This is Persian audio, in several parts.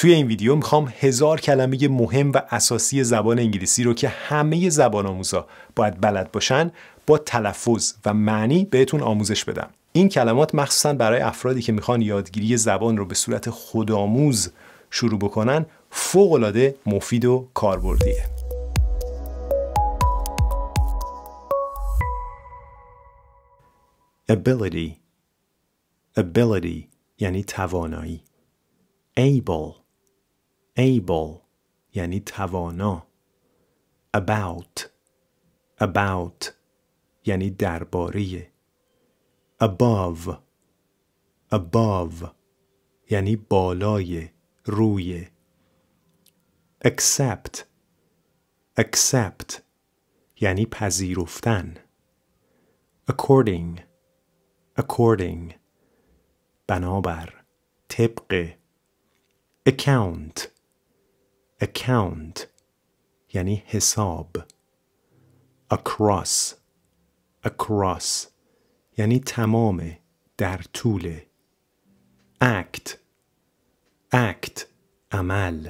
توی این ویدیو میخوام هزار کلمه مهم و اساسی زبان انگلیسی رو که همه زبان آموزا باید بلد باشن با تلفظ و معنی بهتون آموزش بدم این کلمات مخصوصا برای افرادی که میخوان یادگیری زبان رو به صورت خودآموز شروع بکنن فوقالعاده مفید و کاربردیه ability ability یعنی توانایی able able یعنی توانا about about یعنی درباره above above یعنی بالای روی accept accept یعنی پذیرفتن according according بنابر طبق account account یعنی حساب across across یعنی تمام در طول act act عمل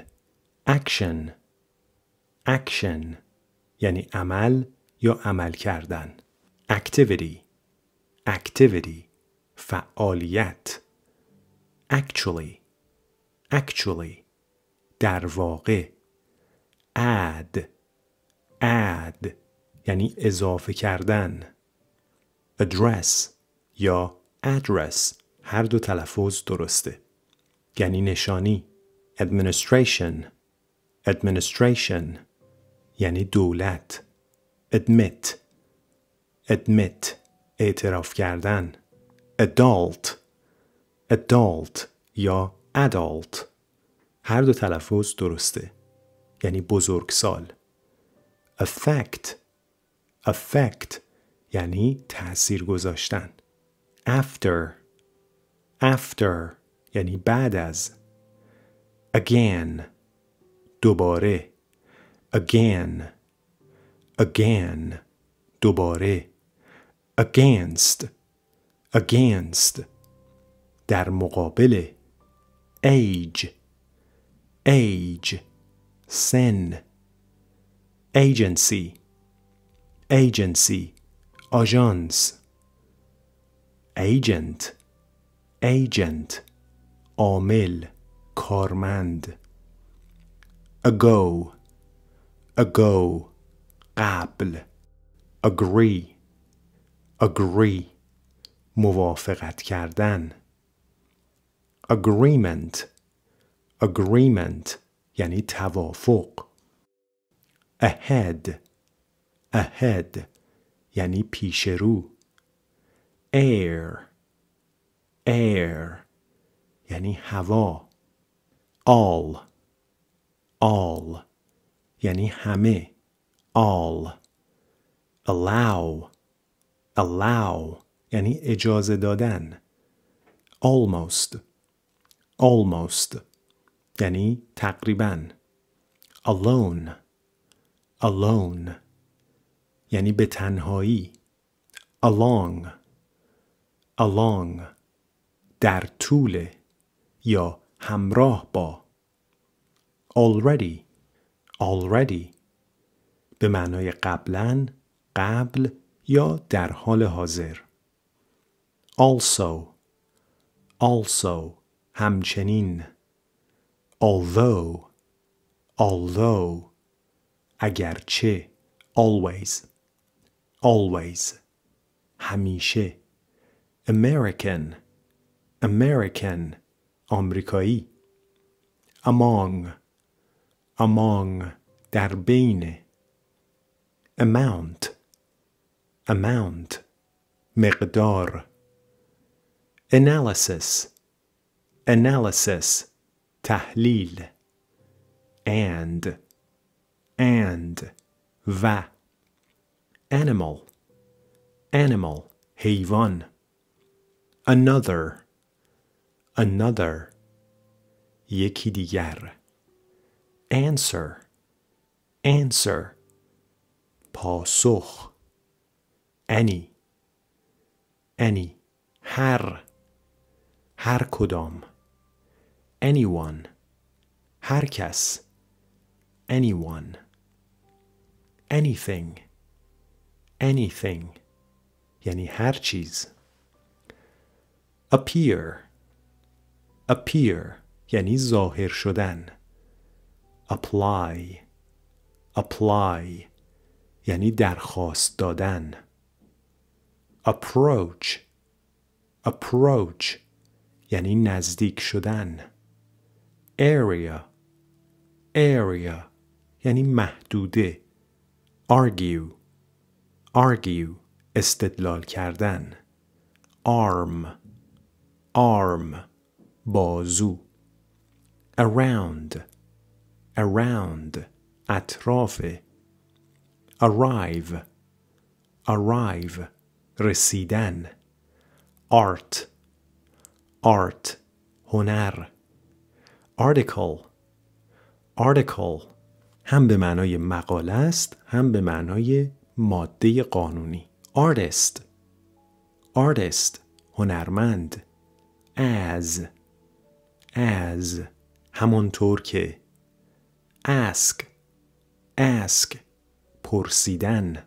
action action یعنی عمل یا عمل کردن activity activity فعالیت actually actually در واقع اد اد یعنی اضافه کردن address یا address هر دو تلفظ درسته یعنی نشانی administration administration یعنی دولت admit admit اعتراف کردن adult adult یا adult هر دو تلفظ درسته یعنی بزرگ سال. affect affect یعنی تاثیر گذاشتن after after یعنی بعد از again دوباره again again دوباره against against در مقابل age age, sen, agency, agency, agence, agent, agent, عامل, کارمند, ago, ago, قبل, agree, agree, موافقت کردن, agreement, agreement یعنی توافق ahead ahead یعنی پیش رو air air یعنی هوا all all یعنی همه all allow allow یعنی اجازه دادن almost almost یعنی تقریبا alone alone یعنی به تنهایی along along در طول یا همراه با already already به معنای قبلا قبل یا در حال حاضر also also همچنین although, although, agarche, always, always, hamiche, American, American, amrikai, among, among, darbine, amount, amount, مقدار, analysis, analysis, تحلیل and and و animal animal حیوان another another یکی دیگر answer answer پاسخ any any هر هر کدام anyone herkes anyone anything anything yani her appear appear yani zahir şudan apply apply yani derhost dadan approach approach yani nazdik şudan area area یعنی محدوده argue argue استدلال کردن arm arm بازو around around اطراف arrive arrive رسیدن art art هنر article article هم به معنای مقاله است هم به معنای ماده قانونی artist artist هنرمند as as همانطور که ask ask پرسیدن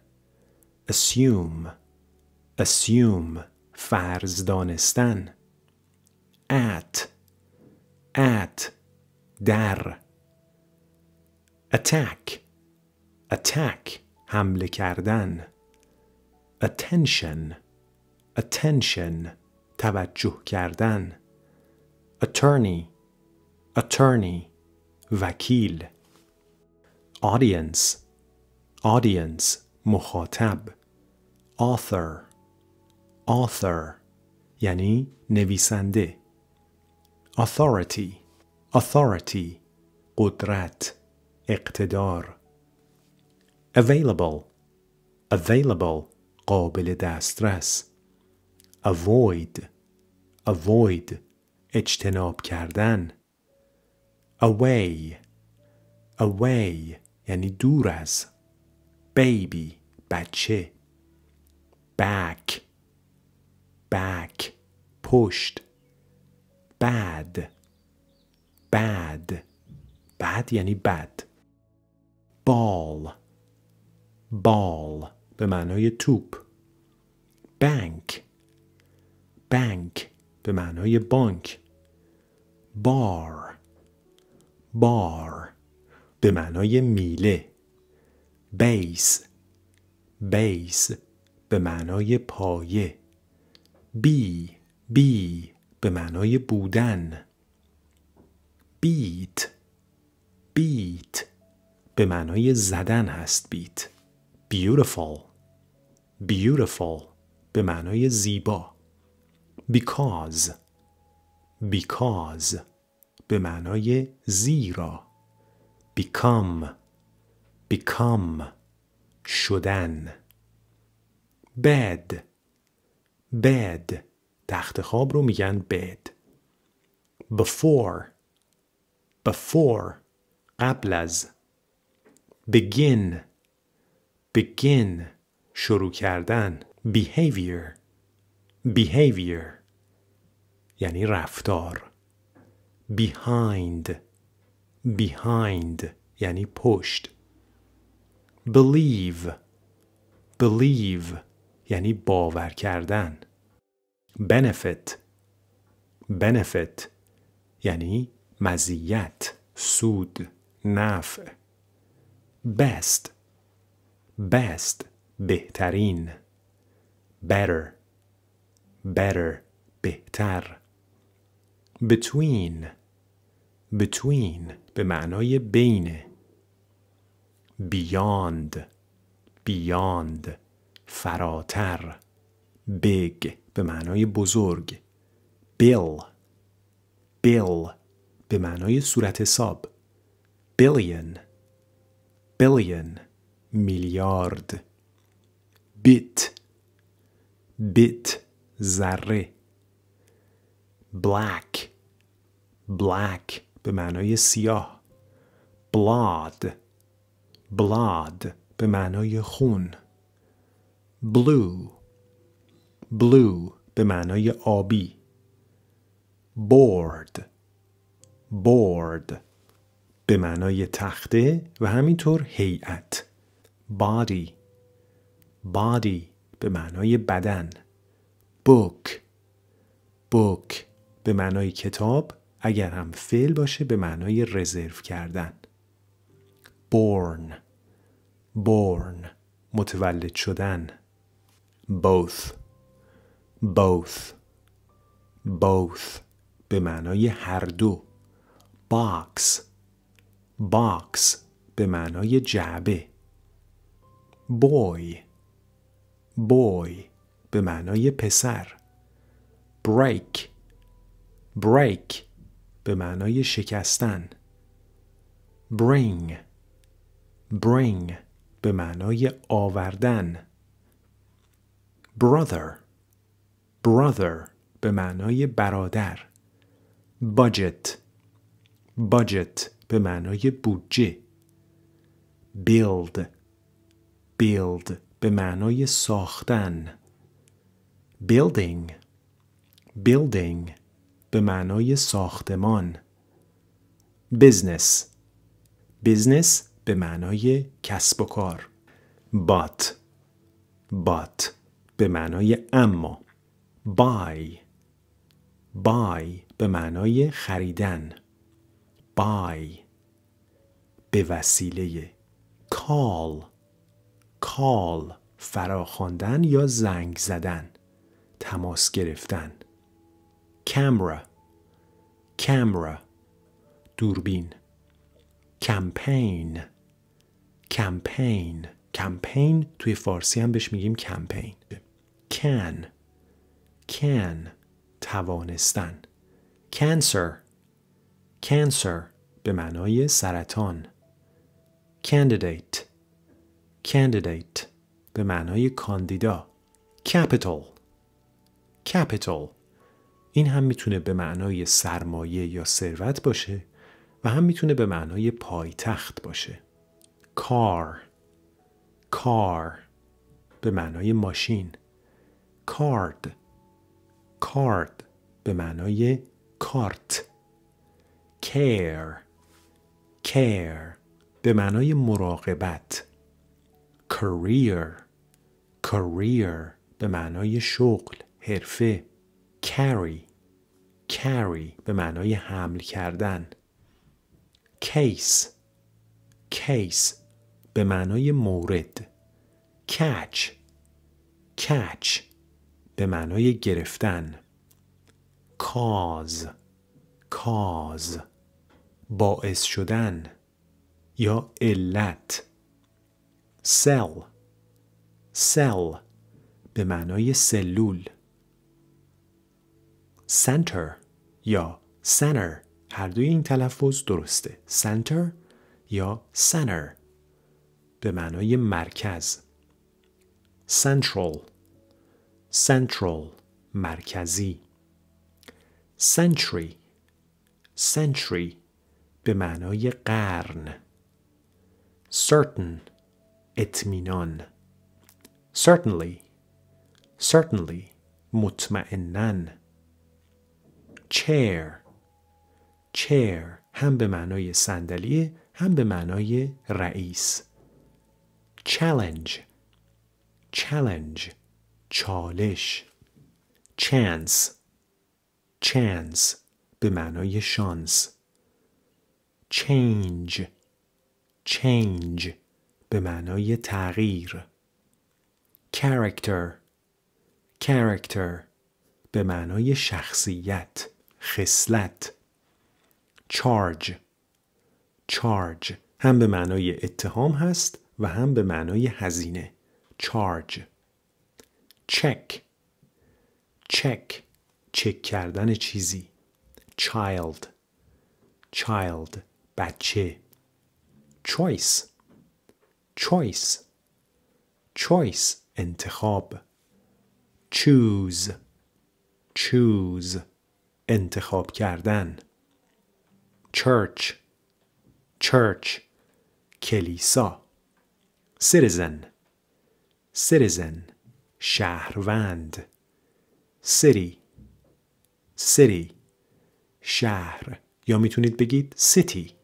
assume assume فرض دانستن at at در attack attack حمله کردن attention attention توجه کردن attorney attorney وکیل audience audience مخاطب author author یعنی نویسنده authority authority قدرت اقتدار available available قابل دسترس avoid avoid اجتناب کردن away away یعنی دور از baby بچه back back پشت bad bad bad یعنی بد ball ball به معنای توپ bank bank به معنای بانک بار بار به معنای میله بیس بیس به معنای پایه بی بی به معنای بودن بیت بیت به معنای زدن هست بیت beautiful beautiful به معنای زیبا because because به معنای زیرا become become شدن بد بد تخت خواب رو میگن bed before before, قبل begin begin شروع کردن behavior behavior یعنی رفتار behind behind یعنی پشت believe believe یعنی باور کردن benefit benefit یعنی مزیت سود نفع best best بهترین better better بهتر between between به معنای بین beyond beyond فراتر big به معنای بزرگ bill bill به معنای صورت حساب بیلیون بیلیون میلیارد بیت بیت ذره بلک بلک به معنای سیاه بلاد بلاد به معنای خون بلو بلو به معنای آبی بورد board به معنای تخته و همینطور هیئت بادی بادی به معنای بدن book book به معنای کتاب اگر هم فعل باشه به معنای رزرو کردن born born متولد شدن both both both به معنای هر دو box box به معنای جعبه boy boy به معنای پسر break break به معنای شکستن bring bring به معنای آوردن brother brother به معنای برادر budget budget به معنای بودجه build build به معنای ساختن building building به معنای ساختمان business business به معنای کسب و کار but but به معنای اما buy buy به معنای خریدن by به وسیله call کال فراخواندن یا زنگ زدن تماس گرفتن camera، camera، دوربین کمپین کمپین کمپین توی فارسی هم بهش میگیم کمپین کن کن توانستن cancer cancer به معنای سرطان candidate candidate به معنای کاندیدا capital capital این هم میتونه به معنای سرمایه یا ثروت باشه و هم میتونه به معنای پایتخت باشه کار کار به معنای ماشین Card کارد به معنای کارت care care به معنای مراقبت career career به معنای شغل حرفه carry carry به معنای حمل کردن case case به معنای مورد catch catch به معنای گرفتن cause cause باعث شدن یا علت سل سل به معنای سلول سنتر یا سنر هر دوی این تلفظ درسته سنتر یا سنر به معنای مرکز سنترال سنترال مرکزی سنتری سنتری به معنای قرن certain اطمینان certainly certainly مطمئنا chair chair هم به معنای صندلی هم به معنای رئیس challenge challenge چالش chance chance به معنای شانس change change به معنای تغییر character character به معنای شخصیت خصلت charge charge هم به معنای اتهام هست و هم به معنای هزینه charge check check چک کردن چیزی child child بچه choice choice choice انتخاب چوز چوز انتخاب کردن چرچ چرچ کلیسا citizen citizen شهروند city city شهر یا میتونید بگید سیتی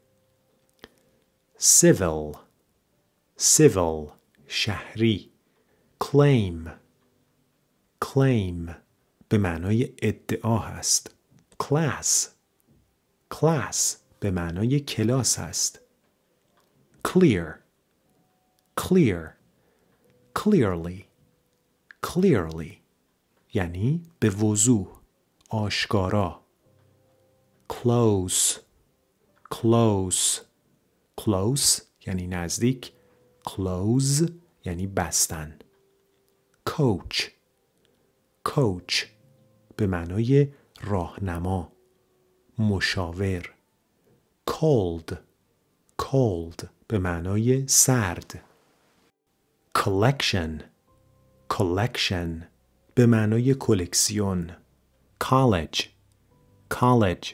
civil civil شهری claim claim به معنای ادعا هست class class به معنای کلاس هست clear clear clearly clearly یعنی به وضوح آشکارا close close close یعنی نزدیک close یعنی بستن coach coach به معنای راهنما مشاور cold cold به معنای سرد collection collection به معنای کلکسیون college college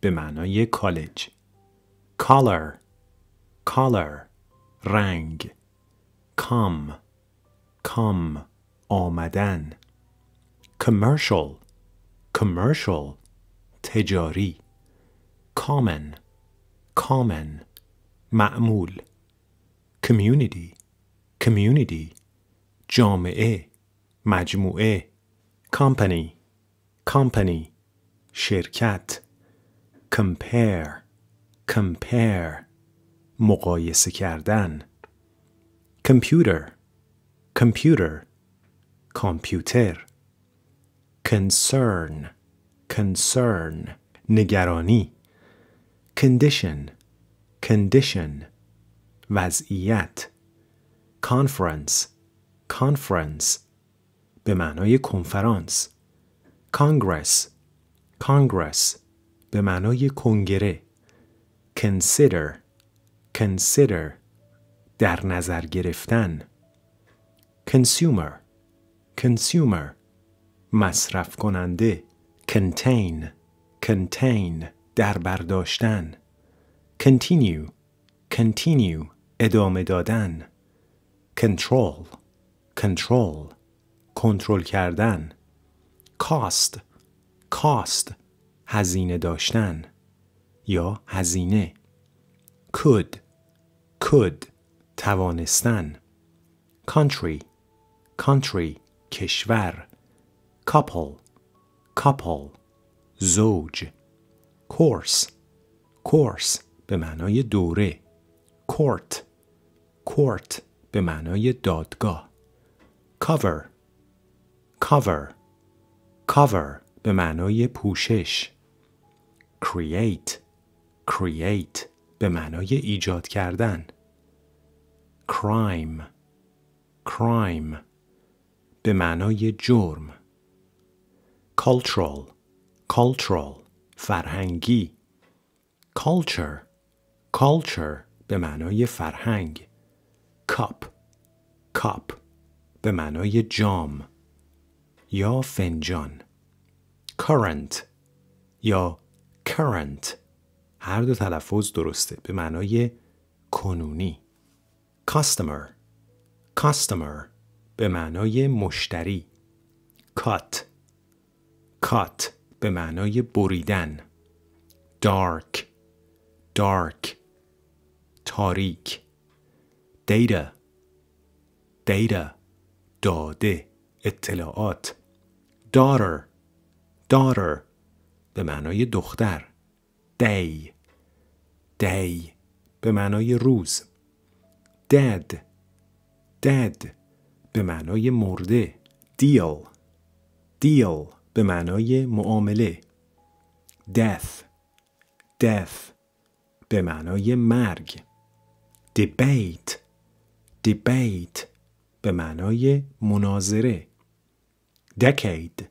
به معنای کالج color color rang, come come آمدن commercial commercial تجاری common common معمول community community جامعه مجموعه company company شرکت compare compare مقایسه کردن کامپیوتر کامپیوتر کامپیوتر کنسرن کنسرن نگرانی کندیشن کندیشن وضعیت کانفرنس کانفرنس به معنای کنفرانس کانگرس کانگرس به معنای کنگره کنسیدر consider در نظر گرفتن consumer consumer مصرف کننده contain contain در برداشتن continue continue ادامه دادن control control کنترل کردن cost cost هزینه داشتن یا هزینه could could توانستن country country کشور couple couple زوج course course به معنای دوره court court به معنای دادگاه cover cover cover به معنای پوشش create create به معنای ایجاد کردن crime crime به معنای جرم cultural cultural فرهنگی culture culture به معنای فرهنگ cup cup به معنای جام یا فنجان current یا current هر دو تلفظ درسته به معنای کنونی customer customer به معنای مشتری cut cut به معنای بریدن dark dark تاریک data data داده اطلاعات daughter daughter به معنای دختر day day به معنای روز dead dead به معنای مرده deal deal به معنای معامله death death به معنای مرگ debate debate به معنای مناظره decade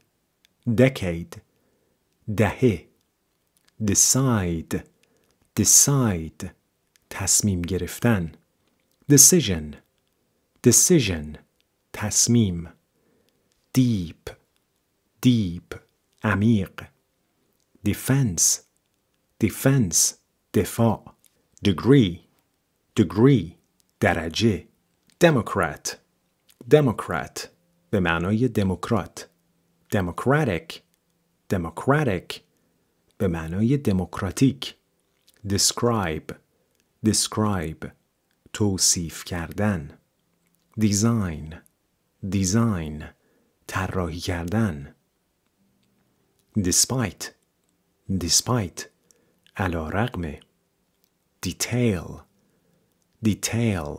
decade دهه decide decide تصمیم گرفتن decision decision تصمیم deep deep Amir, defense defense دفاع degree degree درجه democrat democrat به معنای دموکرات democratic democratic به معنای دموکراتیک describe describe توصیف کردن دیزاین دیزاین طراحی کردن دیسپایت دیسپایت علا رقم دیتیل دیتیل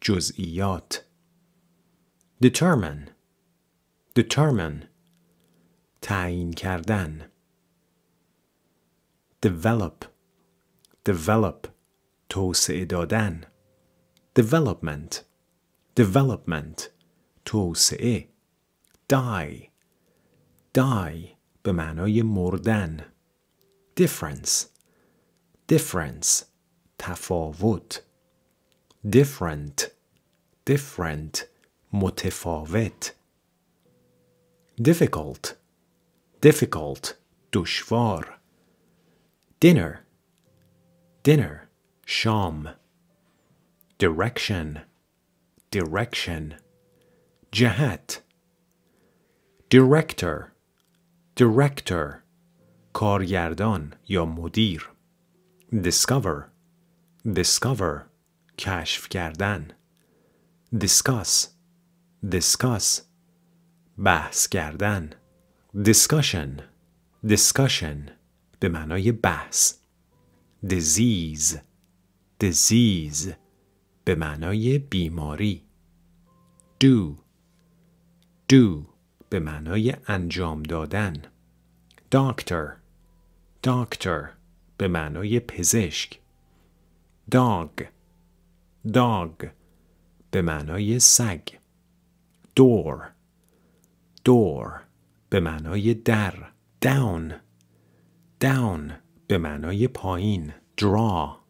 جزئیات دیترمن دیترمن تعیین کردن دیولپ دیولپ توسعه دادن development, development, توسعه die die به معنای مردن difference difference تفاوت different different متفاوت difficult difficult دشوار dinner dinner شام direction, direction, jihat, director, director, karyardan ya mudir, discover, discover, kashf kardan, discuss, discuss, bahs kardan, discussion, discussion, به معنای disease, disease, به معنای بیماری دو. دو. به معنای انجام دادن داکتر. داکتر. به معنای پزشک داگ. داگ. به معنای سگ دور. دور. به معنای در داون. داون. به معنای پایین درا.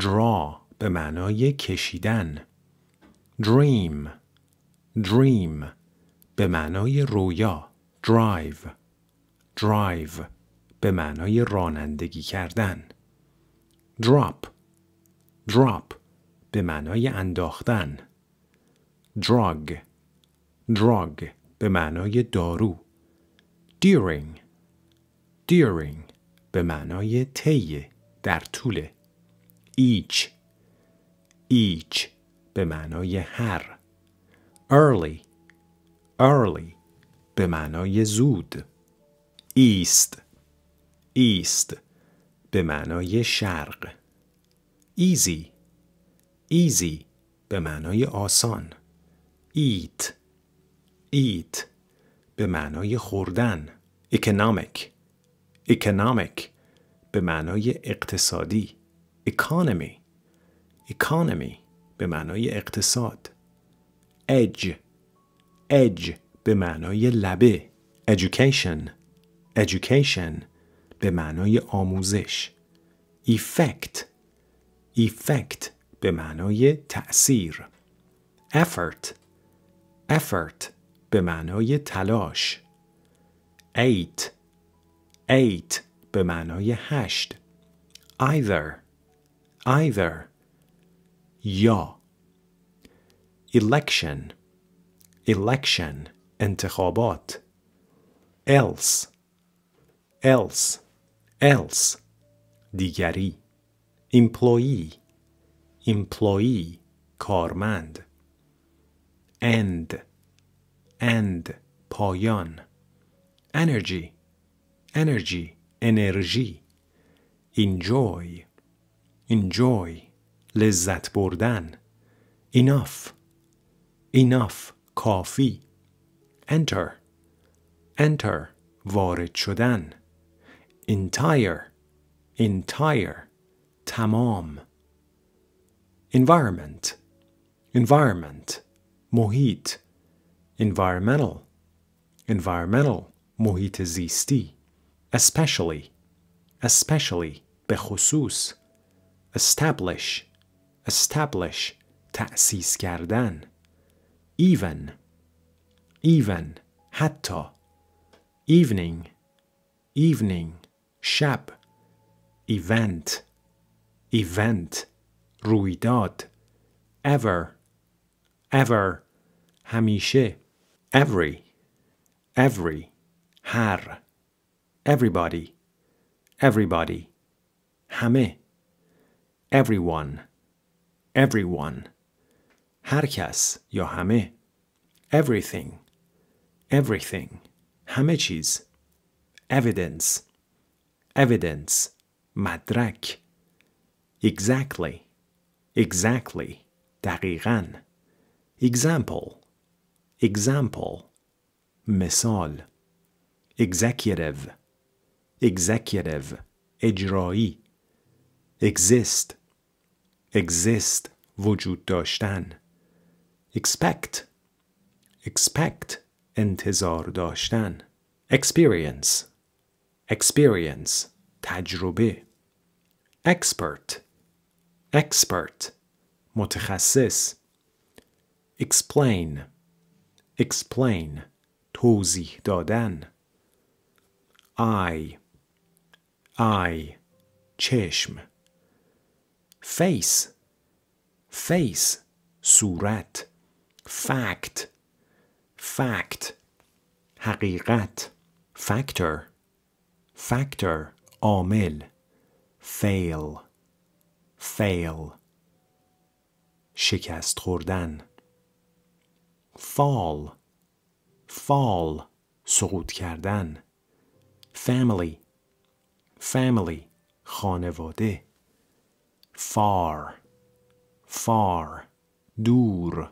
درا. به معنای کشیدن dream dream به معنای رویا drive drive به معنای رانندگی کردن drop drop به معنای انداختن drug drug به معنای دارو during during به معنای طی در طول each each به معنای هر early early به معنای زود east east به معنای شرق easy easy به معنای آسان eat eat به معنای خوردن economic economic به معنای اقتصادی economy economy به معنای اقتصاد edge edge به معنای لبه education education به معنای آموزش effect effect به معنای تأثیر effort effort به معنای تلاش eight eight به معنای هشت either either Ya. election election انتخابات else else else digari. employee employee کارمند end end پایان energy energy انرژی enjoy enjoy لذت بردن enough enough کافی enter enter وارد شدن entire entire تمام environment environment محیط environmental environmental محیط زیستی especially especially به خصوص establish establish تأسیس کردن even even حتی evening evening شب event event رویداد ever ever همیشه every every هر everybody everybody همه everyone everyone هرکس یا همه everything everything همه چیز evidence evidence مدرک exactly exactly دقیقاً example example مثال executive executive اجرایی exist exist وجود داشتن expect expect انتظار داشتن experience experience تجربه expert expert متخصص explain explain توضیح دادن I I چشم face face صورت fact fact حقیقت factor factor عامل fail fail شکست خوردن fall fall سقوط کردن family family خانواده far, far, dur,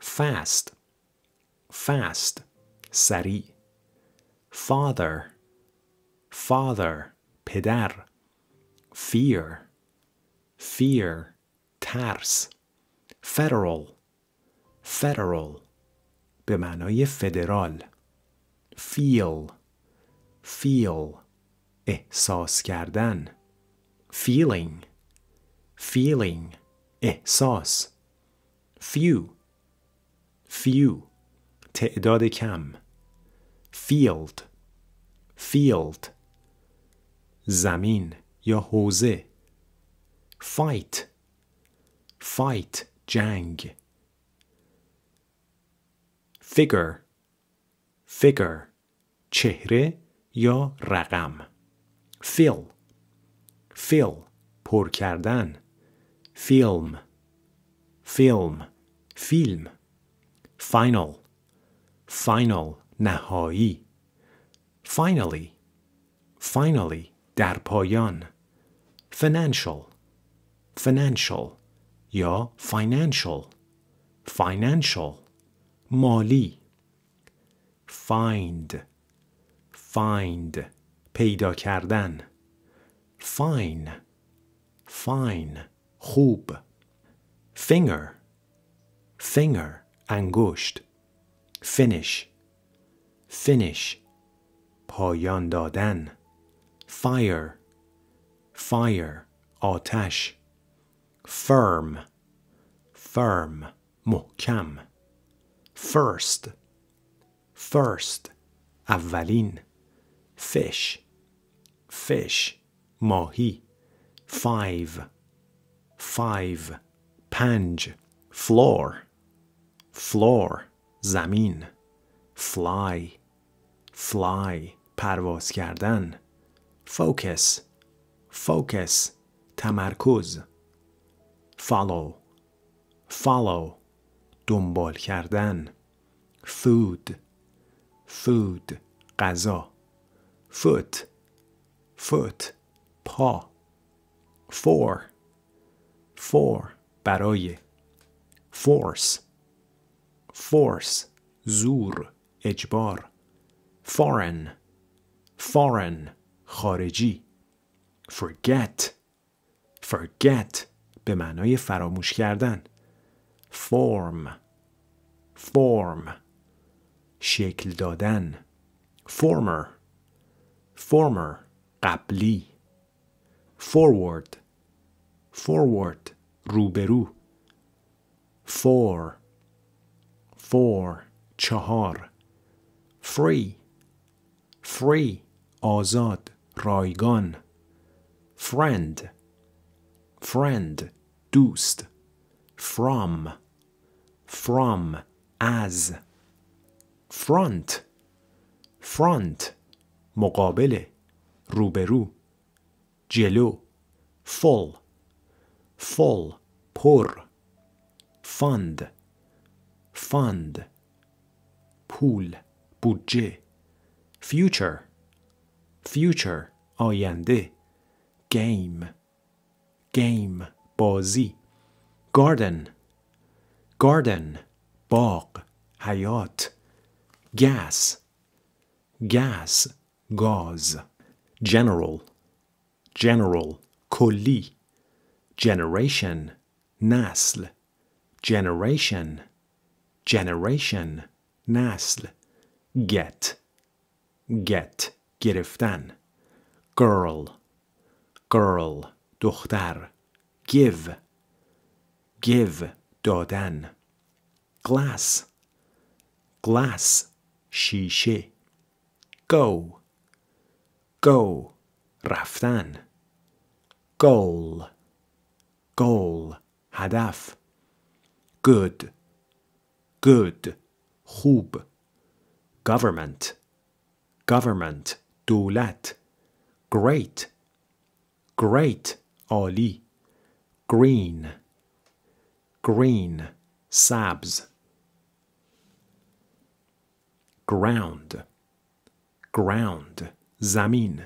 fast, fast, sari, father, father, pedar, fear, fear, ترس federal federal به معنای فدرال feel feel احساس کردن feeling feeling احساس few few تعداد کم field field زمین یا حوزه fight fight جنگ figure figure چهره یا رقم fill fill پر کردن film film film, final final نهایی finally finally در پایان financial financial یا financial financial مالی find find پیدا کردن fine fine خوب finger finger انگشت finish finish پایان دادن fire fire آتش firm firm محکم first first اولین fish fish ماهی five five پنج floor floor زمین fly fly پرواز کردن focus focus تمرکز follow follow دنبال کردن food food غذا foot foot پا four for برای force force زور اجبار foreign foreign خارجی forget forget به معنای فراموش کردن form form شکل دادن former former قبلی forward forward, روبرو Four. Four, چهار free, free, آزاد, رایگان friend, friend, دوست from, from, as front, front, مقابل روبرو جلو full full, pour, fund, fund, pool, budget, future, future, آینده, game, game, بازی, garden, garden, باغ, حیات, gas, gas, gaz, general, general, کلی generation, nasl, generation, generation, nasl, get, get, گرفتن, girl, girl, دختر, give, give, دادن, glass, glass, شیشه, go, go, رفتن, goal goal hadaf. good good خوب government government دولت great great ali. green green sabs. ground ground zamin.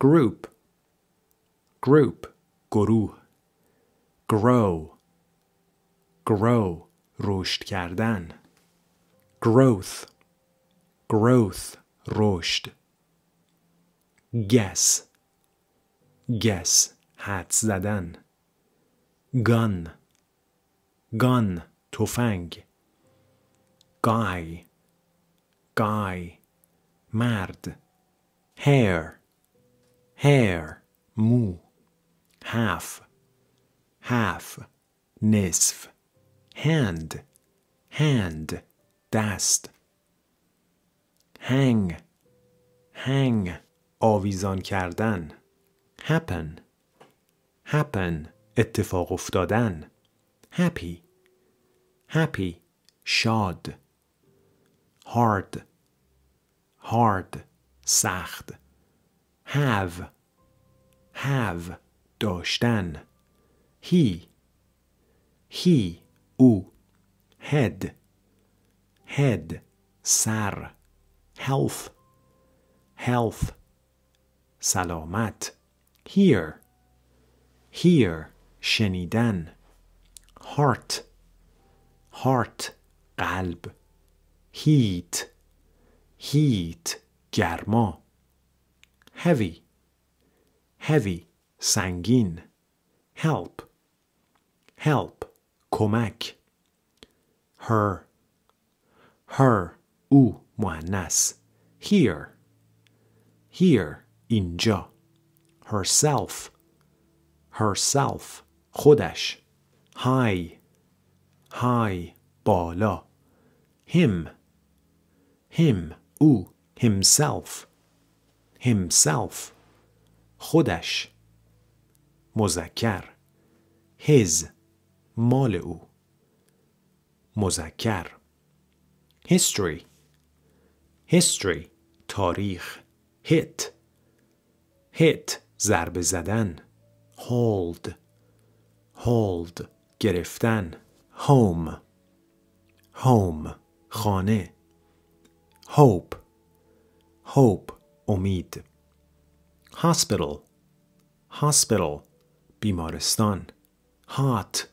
group group گروه grow grow رشد کردن growth growth رشد guess guess حد زدن gun gun تفنگ guy guy مرد hair hair مو half هف نصف هند هند دست هنگ هنگ آویزان کردن happen happen اتفاق افتادن happy happy شاد hard hard سخت have have داشتن he, he, u, head, head, sar, health, health, Salomat, here. Here, shenidan, heart, heart, قلب, heat, heat, گرما, heavy, heavy, سنگین, help help کمک her her او مؤنث here here اینجا herself herself خودش high high بالا him him او himself himself خودش مذکر his مال او مذکر history history تاریخ hit hit ضربه زدن hold hold گرفتن هوم هوم خانه hope hope امید hospital hospital بیمارستان hot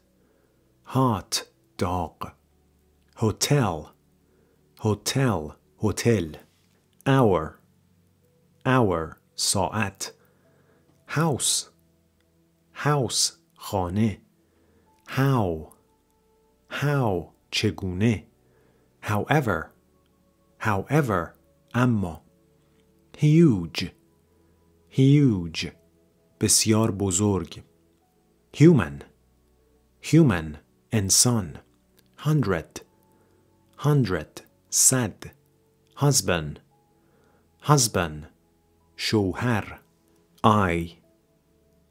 hot dog hotel hotel hotel hour hour ساعت house house خانه how how چگونه however however اما huge huge بسیار بزرگ human human and son, hundred, hundred, sad, husband, husband, shohar, I,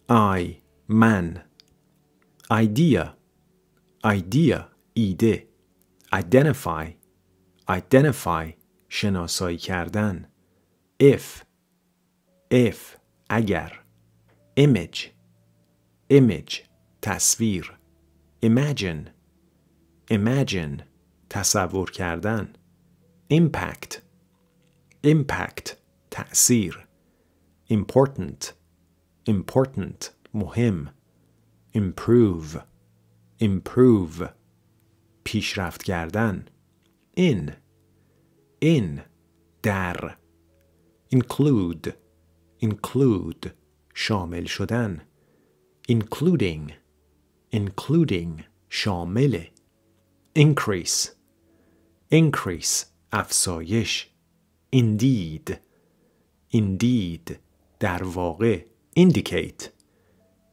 I, man, idea, idea, ide, identify, identify, شناسایی کردن, if, if, اگر, image, image, تصویر imagine imagine تصور کردن impact impact تأثیر important important مهم improve improve پیشرفت کردن in in در include include شامل شدن including including شامل increase increase افزایش indeed indeed در واقع indicate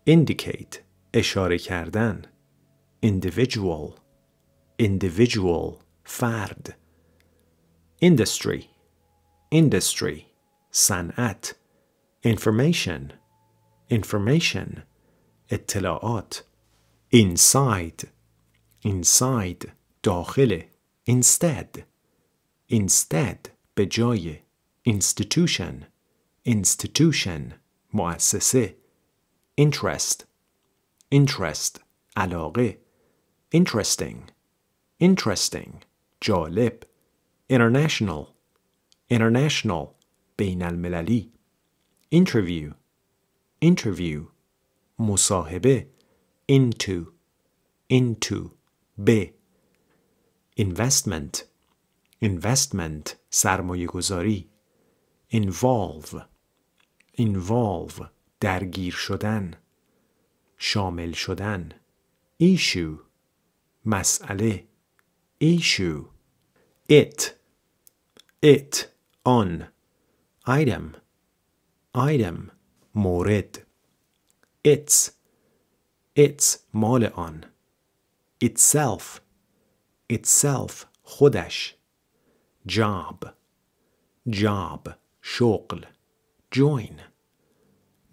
indicate اشاره کردن individual individual فرد industry industry صنعت information information اطلاعات inside inside داخل instead instead به جای institution institution مؤسسه interest interest علاقه interesting interesting جالب international international بین المللی interview interview مصاحبه into into به investment investment سرمایه گذاری involve involve درگیر شدن شامل شدن issue مسئله issue it it on item item مورد its its مال آن itself itself خودش job job شغل join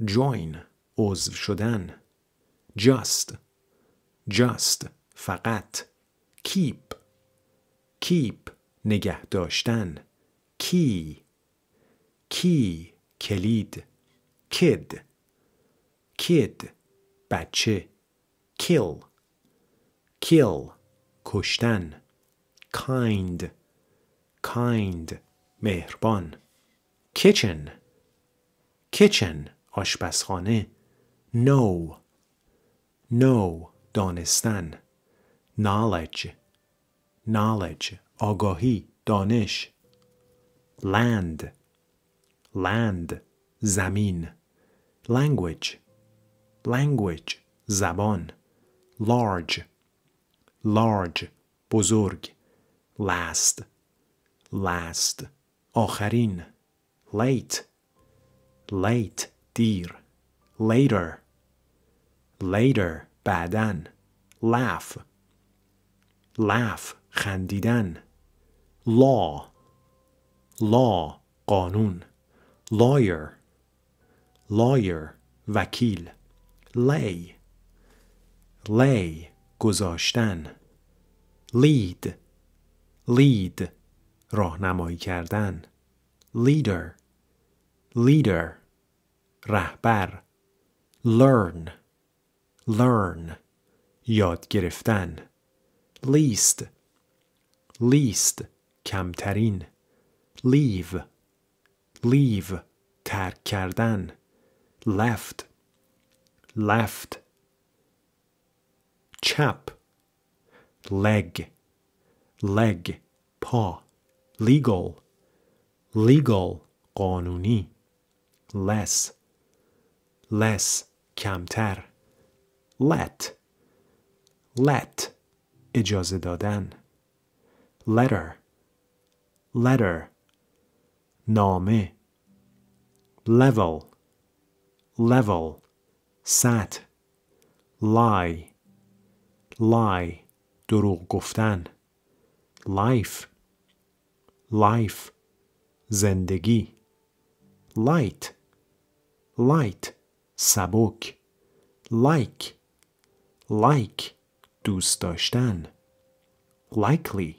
join عضو شدن just just فقط keep keep نگه داشتن key key کلید kid kid بچه kill kill کشتن kind kind مهربان kitchen kitchen آشپزخانه no no دانستن knowledge knowledge آگاهی دانش land land زمین language language زبان large large بزرگ last last آخرین late late دیر later later بعدن laugh laugh خندیدن law law قانون lawyer lawyer وکیل lay lay گذاشتن lead lead راهنمایی کردن leader leader رهبر learn learn یاد گرفتن least least کمترین leave leave ترک کردن left left, chap, leg, leg, paw, legal, legal, قانونی, less, less, کمتر, let, let, اجازه دادن, letter, letter, نامه, level, level, sat، لای لای دروغ گفتن لایف لایف زندگی لایت لایت سبک لایک لایک دوست داشتن لایکلی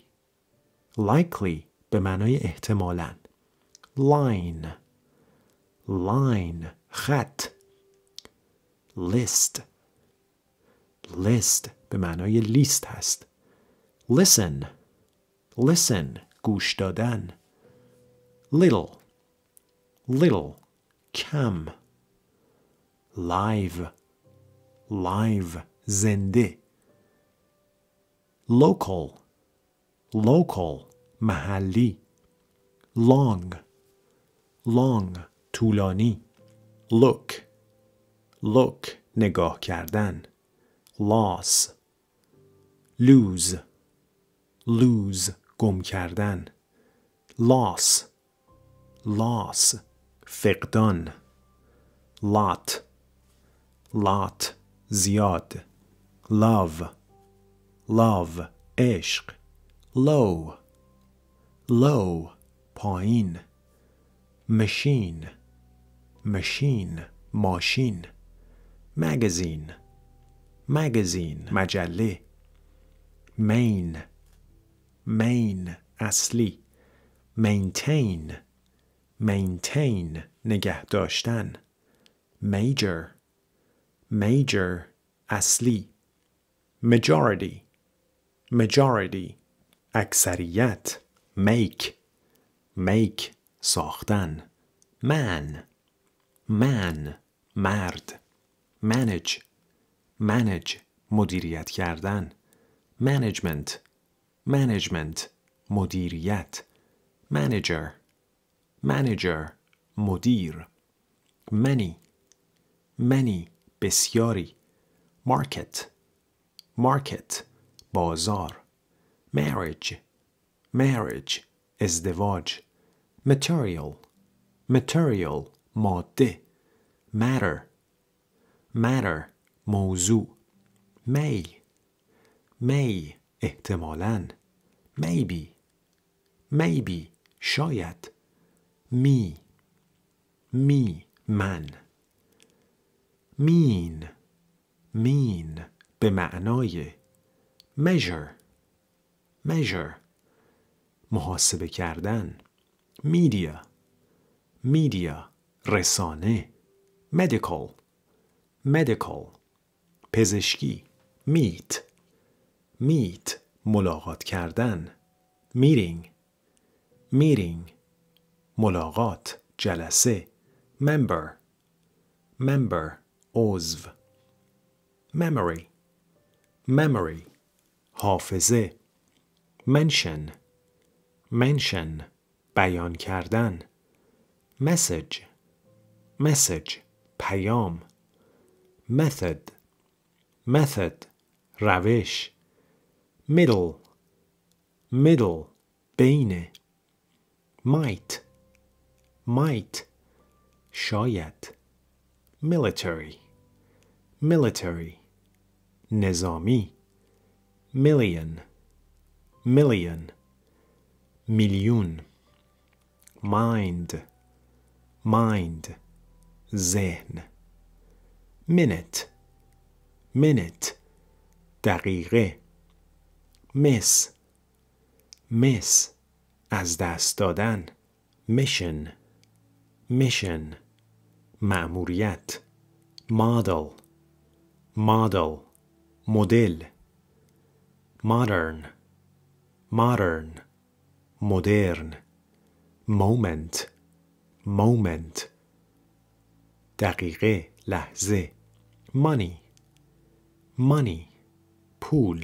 لایکلی به معنای احتمالا لاین لاین خط list list به معنای لیست هست listen listen گوش دادن little little کم live live زنده local local محلی long long طولانی look look نگاه کردن loss lose lose گم کردن loss loss فقدان lot lot زیاد love love عشق low low پایین machine machine ماشین magazine magazine مجله main main اصلی maintain maintain نگه داشتن major major اصلی majority majority اکثریت make make ساختن man man مرد manage manage مدیریت کردن management management مدیریت manager manager مدیر many many بسیاری market market بازار marriage marriage ازدواج material material ماده matter matter موضوع may may احتمالا maybe maybe شاید me me من mean mean به معنای measure measure محاسبه کردن media media رسانه medical medical پزشکی meet meet ملاقات کردن meeting meeting ملاقات جلسه member member عضو memory memory حافظه mention mention بیان کردن message message پیام method method روش middle middle بین might might شاید military military نظامی million million میلیون mind mind ذهن minute minute دقیقه miss miss از دست دادن mission mission معموریت model model مدل modern modern مدرن moment moment دقیقه لحظه money, money, pool,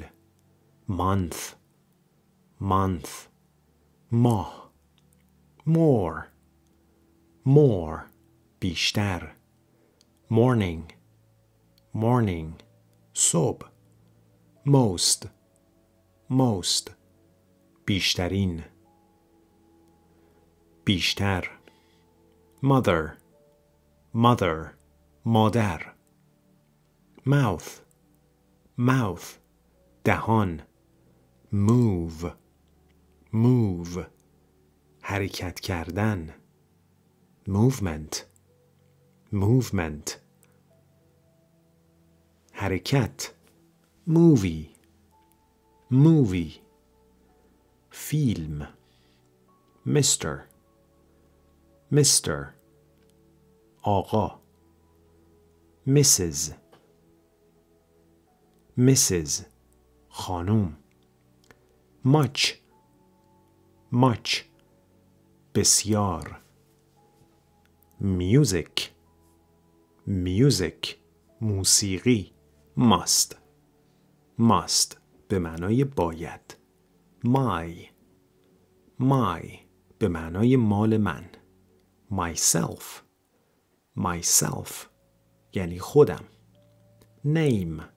month, month, Ma. more more بیشتر morning morning صبح most most بیشترین بیشتر mother mother مادر mouth, mouth, دهان move move حرکت کردن movement movement حرکت movie movie فیلم mister mister آقا mrs مسز خانوم much، much، بسیار music music موسیقی ماست must به معنای باید my، my، به معنای مال من myself myself یعنی خودم name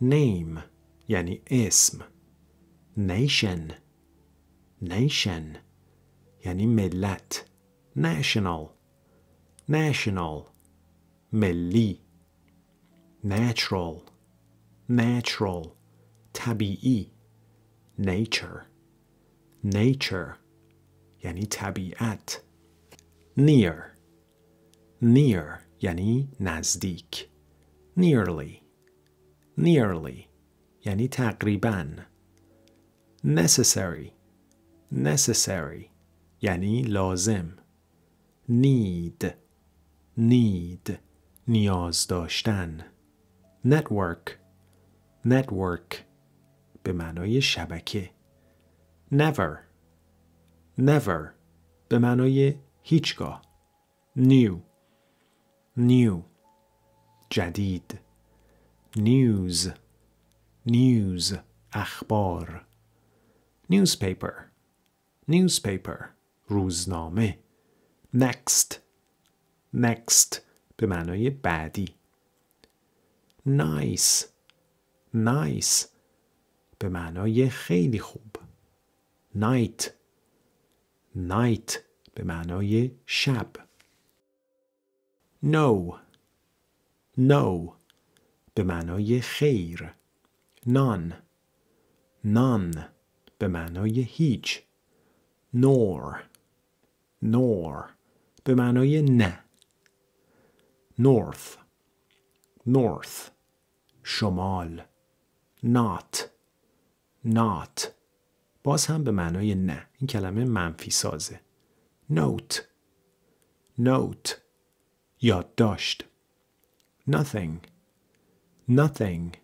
name yani اسم nation nation یعنی ملت national national ملی natural natural طبیعی nature nature یعنی طبیعت near near یعنی نزدیک nearly nearly یعنی تقریبا necessary necessary یعنی لازم need need نیاز داشتن network network به معنای شبکه never never به معنای هیچگاه new new جدید news نیوز اخبار newspaper newspaper روزنامه next next به معنای بعدی نایس نایس به معنای خیلی خوب night night به معنای شب no no به معنای خیر نان نان به معنای هیچ نور. نور. به معنای نه نورث، نورث، شمال نات. نات. باز هم به معنای نه این کلمه منفی سازه نوت. نوت، یادداشت nothing nothing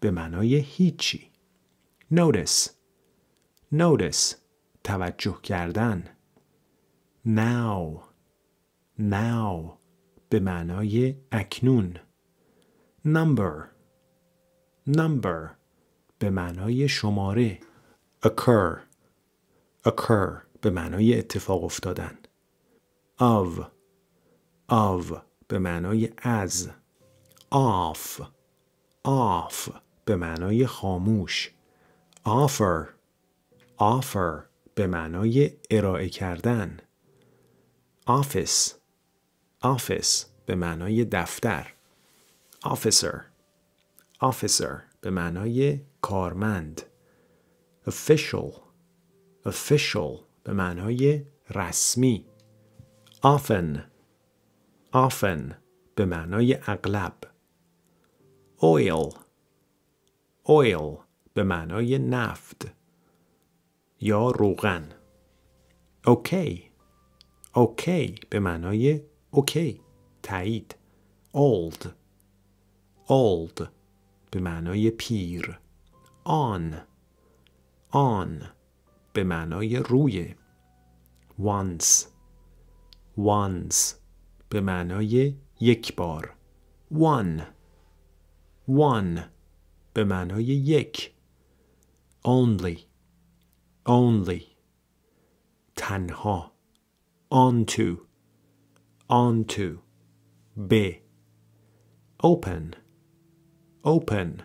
به معنای هیچی notice notice توجه کردن now now به معنای اکنون number number به معنای شماره occur occur به معنای اتفاق افتادن of of به معنای از off آف به معنای خاموش آفر آفر به معنای ارائه کردن آفیس آفیس به معنای دفتر آفیسر آفیسر به معنای کارمند افیشل official به معنای رسمی آفن آفن به معنای اغلب oil oil به معنای نفت یا روغن اوکی اوکی به معنای اوکی تایید old old به معنای پیر on on به معنای روی once once به معنای یک بار one one به معنای یک only only تنها onto onto به open open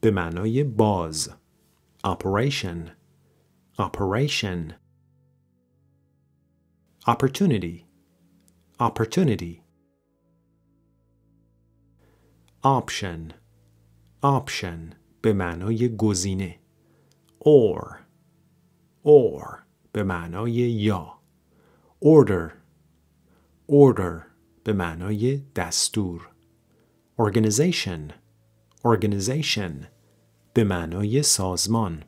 به معنای باز operation operation opportunity opportunity option option به معنای گزینه or or به معنای یا order order به معنای دستور organization organization به معنای سازمان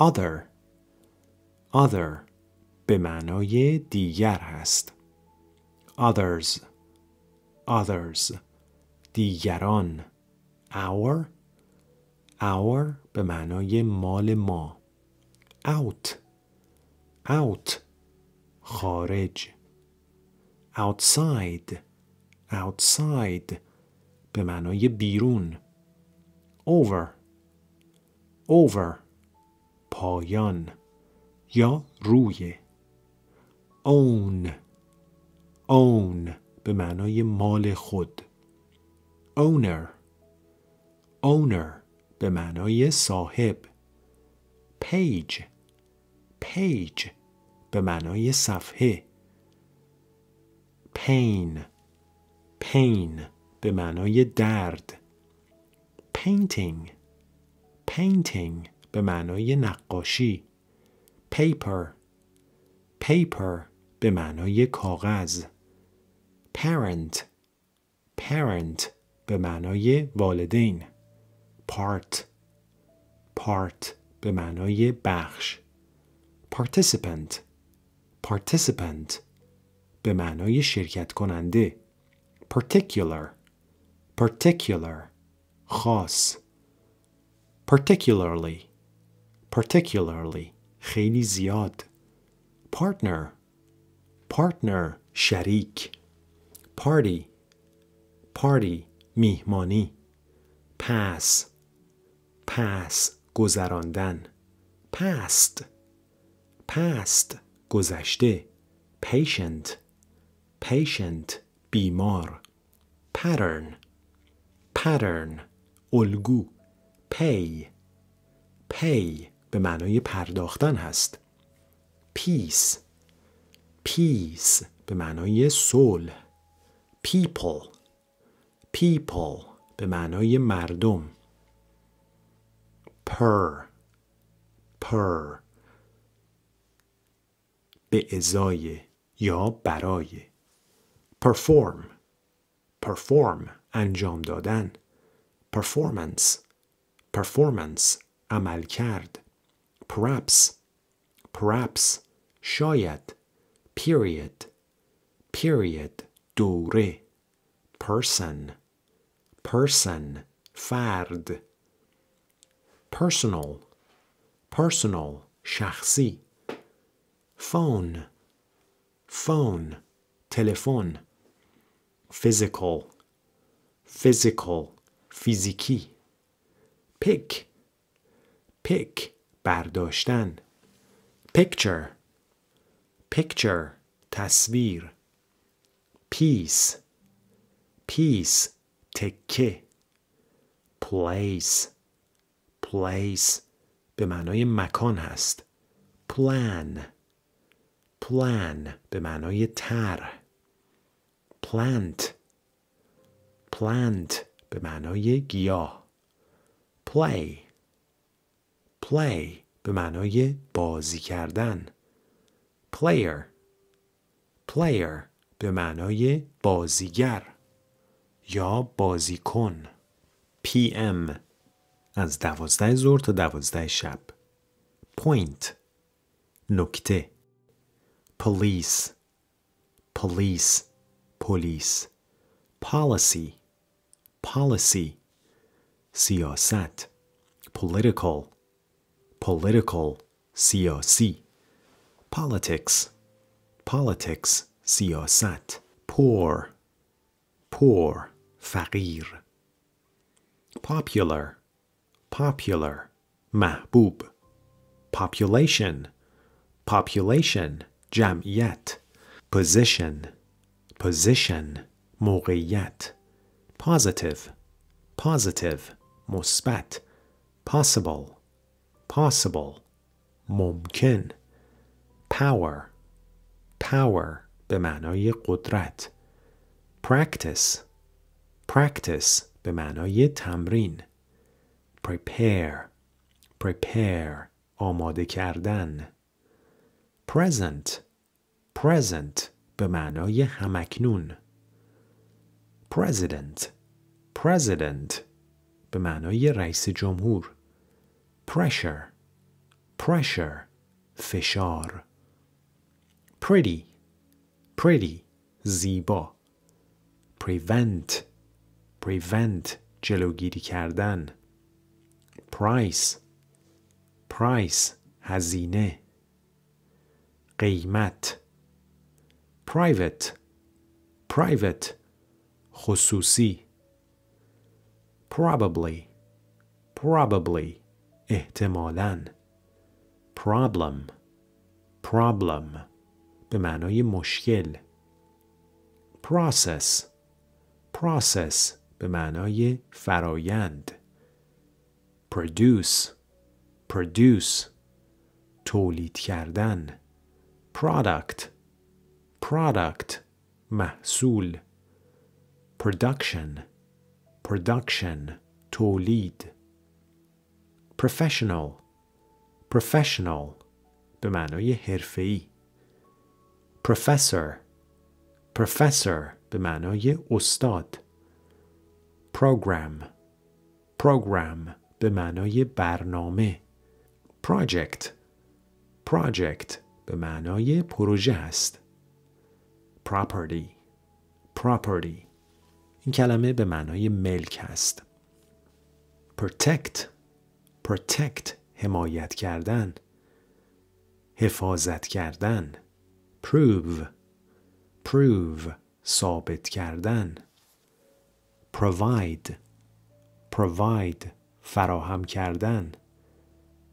other other به معنای دیگر هست others others دیگران our our به معنای مال ما out out خارج outside outside به معنای بیرون over over پایان یا روی own own به معنای مال خود owner owner به معنای صاحب Page page به معنای صفحه Pain pain به معنای درد Painting painting به معنای نقاشی Paper paper به معنای کاغذ Parent parent به معنای والدین part part به معنای بخش participant participant به معنای شرکت کننده particular particular خاص particularly particularly خیلی زیاد partner partner شریک party party میهمانی pass پس گذراندن پست پست گذشته patient patient بیمار pattern pattern الگو پی پی به معنای پرداختن هست پیس پیس به معنای صلح people people به معنای مردم پر پر به ازای یا برای پرفورم پرفورم انجام دادن پرفورمنس پرفورمنس عمل کرد پرپس پرپس شاید پیرید پیرید دوره پرسن پرسن فرد personal, personal, شخصی phone, phone, تلفن physical, physical, فیزیکی pick, pick, برداشتن picture, picture, تصویر peace, peace, تکه place place به معنای مکان هست plan plan به معنای تر plant plant به معنای گیاه play play به معنای بازی کردن player player به معنای بازیگر یا بازیکن pm از دوازده ظهر تا دوازده شب point نکته police police پلیس policy policy سیاست political political سیاسی politics politics سیاست poor poor فقیر popular popular, mahbub. Population, population, jamiyet. Position, position, موقعیت. Positive, positive, مثبت. Possible, possible, ممکن. Power, power به معنای قدرت. Practice, practice به معنای تمرین prepare prepare آماده کردن present present به معنای همکنون president president به معنای رئیس جمهور pressure pressure فشار pretty pretty زیبا prevent prevent جلوگیری کردن price price هزینه قیمت private private خصوصی probably probably احتمالا problem problem به معنای مشکل process process به معنای فرایند produce produce تولید کردن product product محصول production production تولید professional professional به معنای حرفه‌ای professor professor به معنای استاد program program به معنای برنامه project project به معنای پروژه است. property property این کلمه به معنای ملک است. protect protect حمایت کردن حفاظت کردن prove prove ثابت کردن provide provide فراهم کردن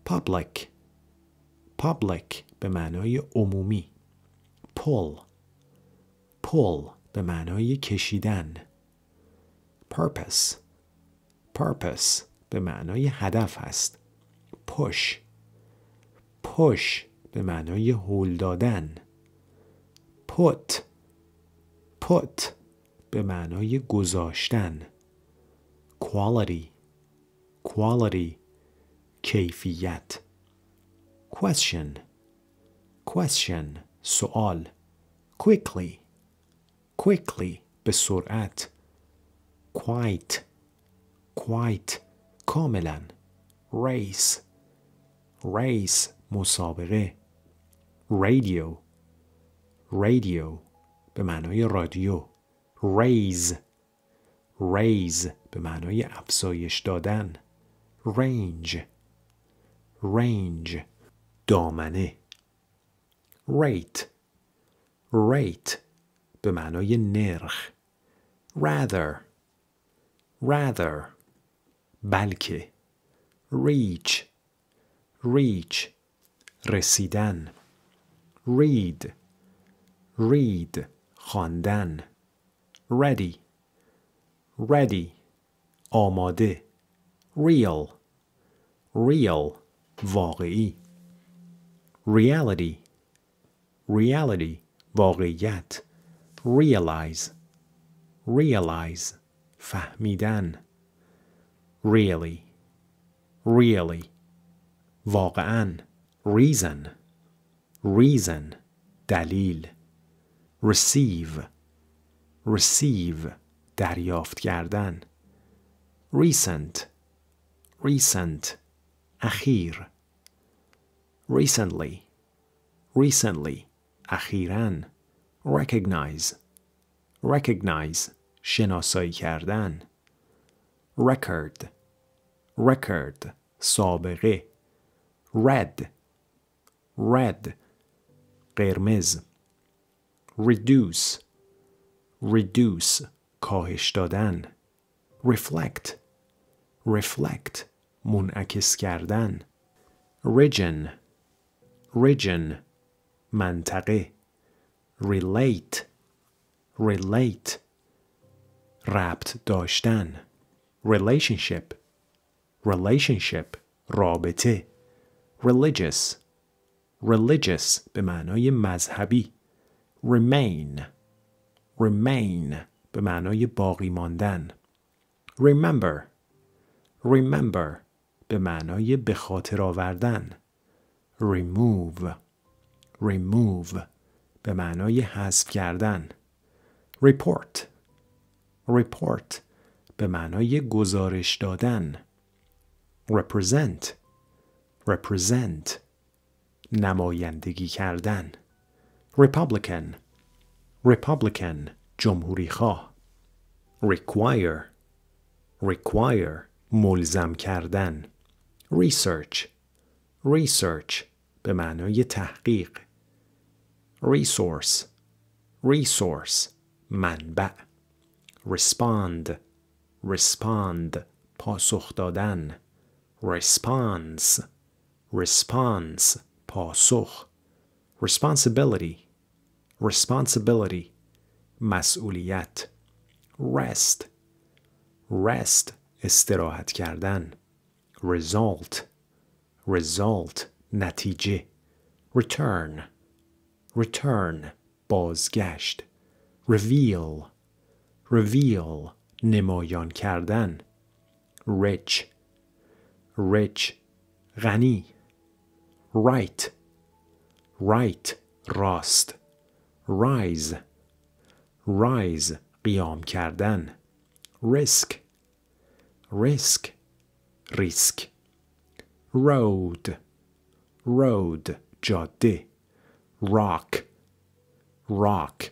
public public به معنای عمومی pull pull به معنای کشیدن purpose purpose به معنای هدف است push push به معنای هول دادن put put به معنای گذاشتن quality quality کیفیت question question سوال quickly quickly به سرعت quite quite کاملا race race مسابقه radio radio به معنای رادیو raise raise به معنای افزایش دادن range range دامنه rate rate به معنای نرخ rather rather بلکه reach reach رسیدن read read خواندن ready ready آماده real real واقعی reality reality واقعیت realize realize فهمیدن really really واقعا reason reason دلیل receive receive دریافت کردن recent recent أخير recently recently أخیرا recognize recognize شناسایی کردن record record سابقه red red قرمز reduce reduce کاهش دادن reflect reflect منعکس کردن region region منطقه relate relate ربط داشتن relationship relationship رابطه religious religious به معنای مذهبی remain remain به معنای باقی ماندن remember remember به معنای به خاطر آوردن remove remove به معنای حذف کردن report report به معنای گزارش دادن represent represent نمایندگی کردن republican republican جمهوری خواه require require ملزم کردن research research به معنای تحقیق resource resource منبع respond respond پاسخ دادن response response پاسخ responsibility responsibility مسئولیت rest rest استراحت کردن result, result, natije, return, return, bozgesht, reveal, reveal, nemoyon kardan, rich, rich, rani, right, right, rost, rise, rise, biom kardan, risk, risk, risk. Road, road, جاده. Rock, rock.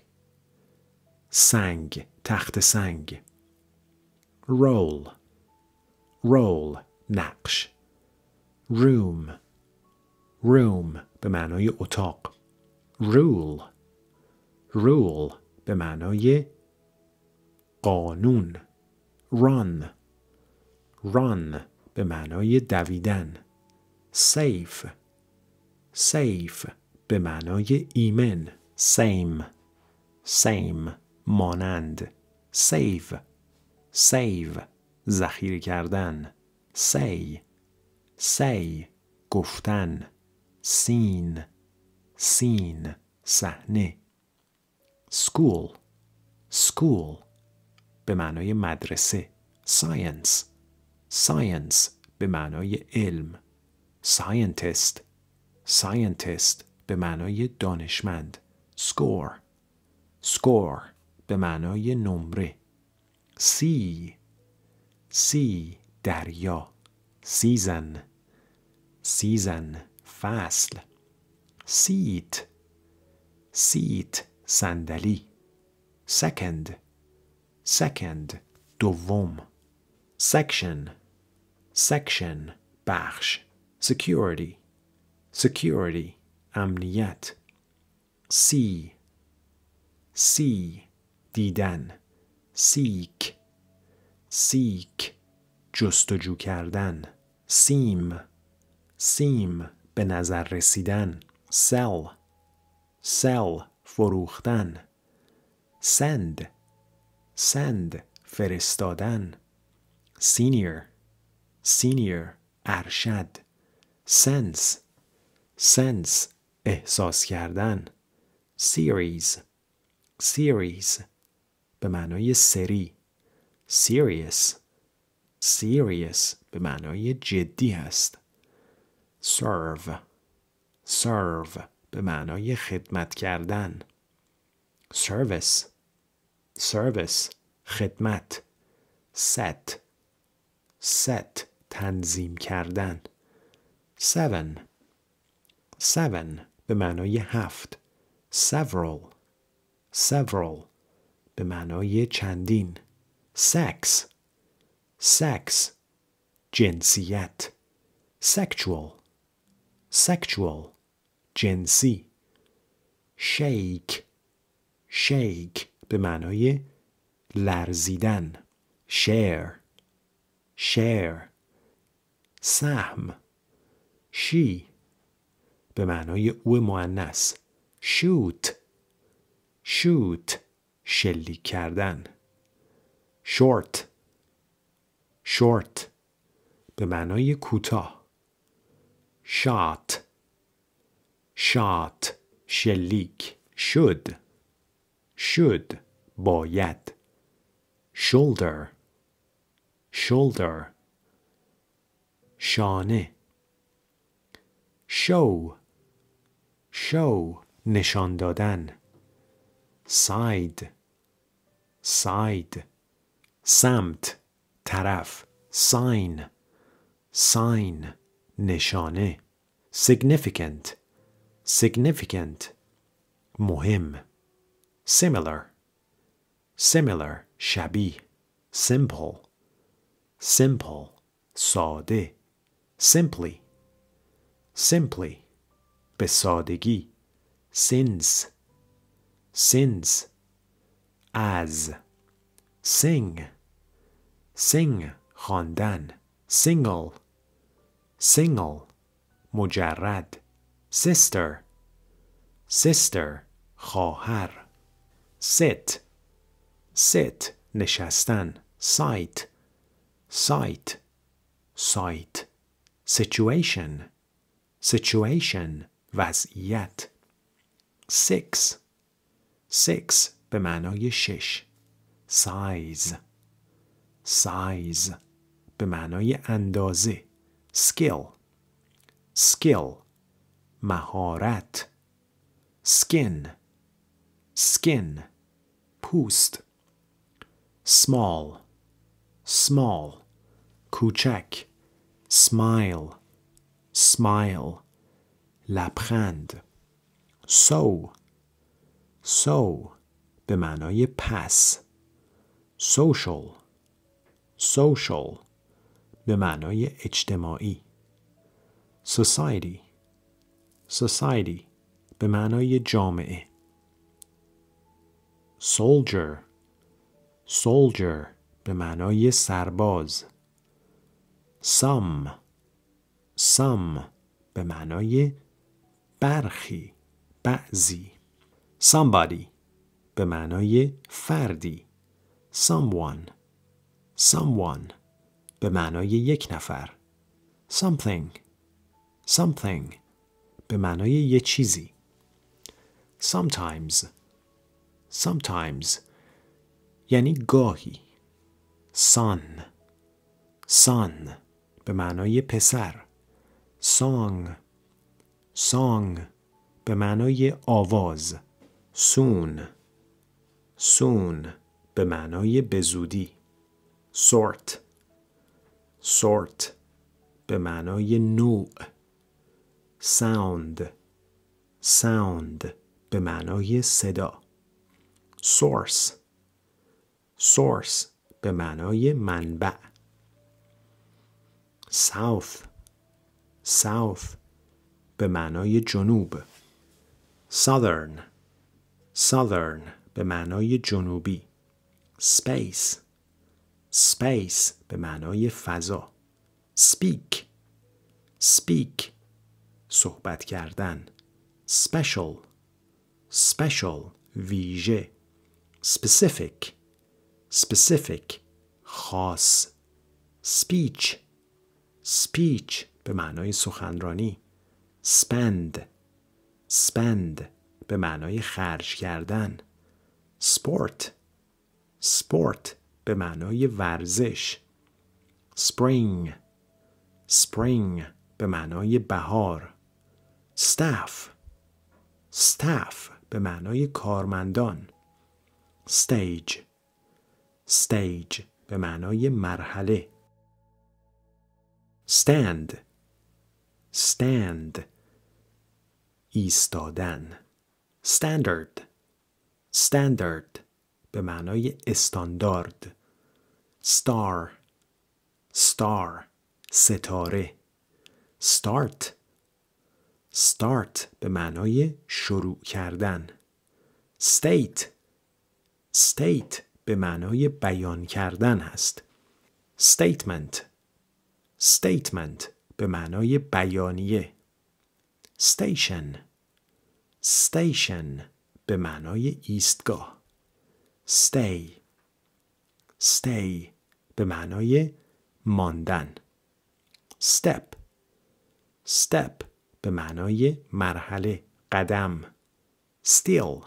سنگ، تخت سنگ. Roll, roll, نقش. Room, room به معنای اتاق. Rule, rule به معنای قانون. Run, run به معنای دویدن سیف سیف به معنای ایمن سیم سیم مانند سیف، سیو ذخیره کردن سی سی گفتن سین سین صحنه سکول سکول به معنای مدرسه ساینس science به معنای علم scientist scientist به معنای دانشمند score score به معنای نمره sea sea دریا season season فصل seat seat صندلی second second دوم section section, بخش, security, security, amniyet, see, see, didan, seek, seek, جستجو کردن, seem, seem, به نظر رسیدن, sell, sell, فروختن, send, send, فرستادن, senior سینیر ارشد سنس سنس احساس کردن سیریز سیریز به معنای سری سیریس سیریس به معنای جدی هست سرو سرو به معنای خدمت کردن سرویس سرویس خدمت ست ست تنظیم کردن seven seven به معنای هفت several several به معنای چندین sex sex جنسیت sexual sexual جنسی shake shake به معنای لرزیدن share share سهم شی به معنای او معنس شوت شوت شلیک کردن شورت شورت به معنای کوتاه شات شات شلیک شد شد باید شولدر شولدر شانه show show نشان دادن side side سمت taraf sign sign نشانه significant significant muhim, similar similar شبیه simple simple ساده simply simply besadigi sins, sins, as sing sing khandan single single mujarrad sister sister khahar sit sit nishastan sight sight sight situation situation وضعیت six six به معنای شش size size به معنای اندازه skill skill مهارت skin skin پوست small small کوچک smile, smile, لبخند so, so به معنای پس social, social به معنای اجتماعی society, society به معنای جامعه soldier, soldier به معنای سرباز some some به معنای برخی بعضی somebody به معنای فردی someone someone به معنای یک نفر something something به معنای یه چیزی sometimes sometimes یعنی گاهی sun sun به معنای پسر سانگ سانگ به معنای آواز سون سون به معنای بزودی سورت سورت به معنای نوع ساوند ساوند به معنای صدا سورس سورس به معنای منبع south south به معنای جنوب southern southern به معنای جنوبی space space به معنای فضا speak speak صحبت کردن special special ویژه specific specific خاص speech speech به معنای سخنرانی spend spend به معنای خرج کردن sport sport به معنای ورزش spring spring به معنای بهار staff staff به معنای کارمندان stage stage به معنای مرحله stand stand ایستادن standard standard به معنای استاندارد star star ستاره start start به معنای شروع کردن state state به معنای بیان کردن هست statement statement به معنای بیانیه station station به معنای ایستگاه stay stay به معنای ماندن step step به معنای مرحله قدم still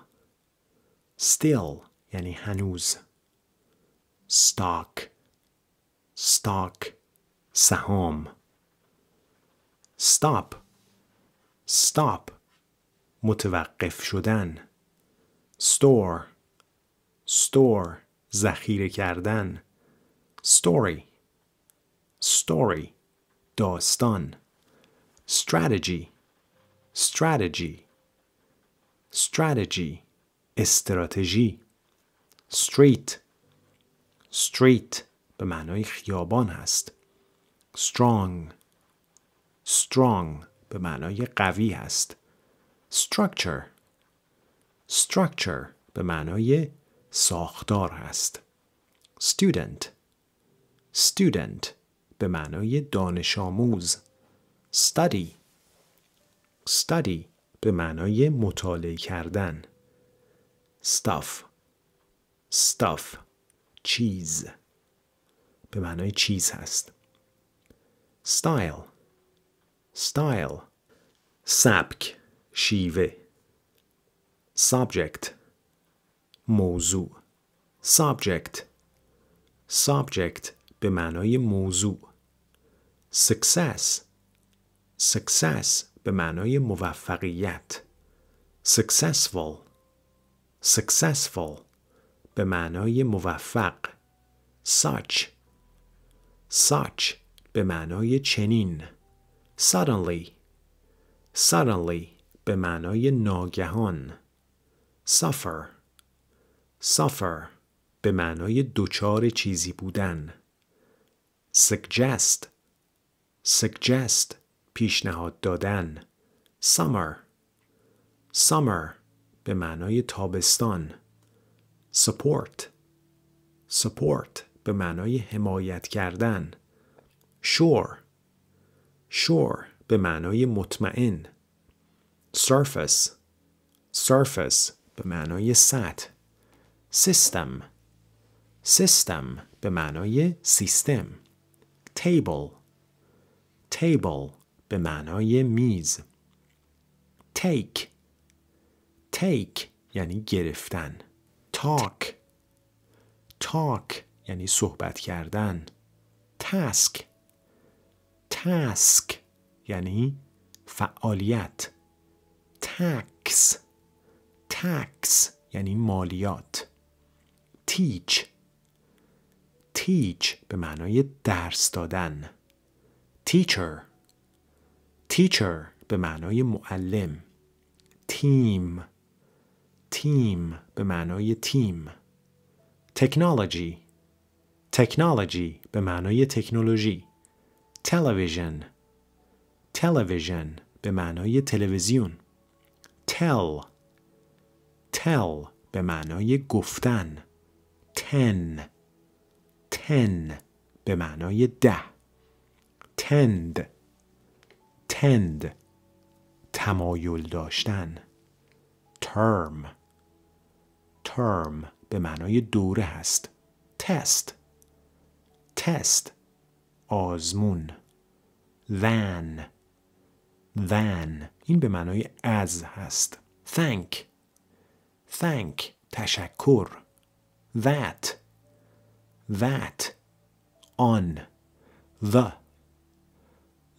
still یعنی هنوز stock stock سهام stop stop متوقف شدن store store ذخیره کردن story story داستان strategy strategy strategy استراتژی street street به معنای خیابان هست strong strong به معنای قوی هست structure structure به معنای ساختار هست student student به معنای دانش آموز study study به معنای مطالعه کردن stuff stuff چیز به معنای چیز هست style style سبک شیوه subject موضوع subject subject به معنای موضوع success success به معنای موفقیت successful successful به معنای موفق such such به معنای چنین suddenly suddenly به معنای ناگهان suffer suffer به معنای دوچار چیزی بودن suggest suggest پیشنهاد دادن summer summer به معنای تابستان support support به معنای حمایت کردن Sure. Sure به معنای مطمئن surface surface به معنای سطح system system به معنای سیستم table table به معنای میز take take یعنی گرفتن talk talk یعنی صحبت کردن task تسک یعنی فعالیت تکس تکس یعنی مالیات تیچ تیچ به معنای درس دادن تیچر تیچر به معنای معلم تیم تیم به معنای تیم technology technology به معنای تکنولوژی television television به معنای تلویزیون tell tell به معنای گفتن ten ten به معنای ده tend tend تمایل داشتن term term به معنای دوره هست test test آزمون than than این به معنای از هست thank thank تشکر that that on the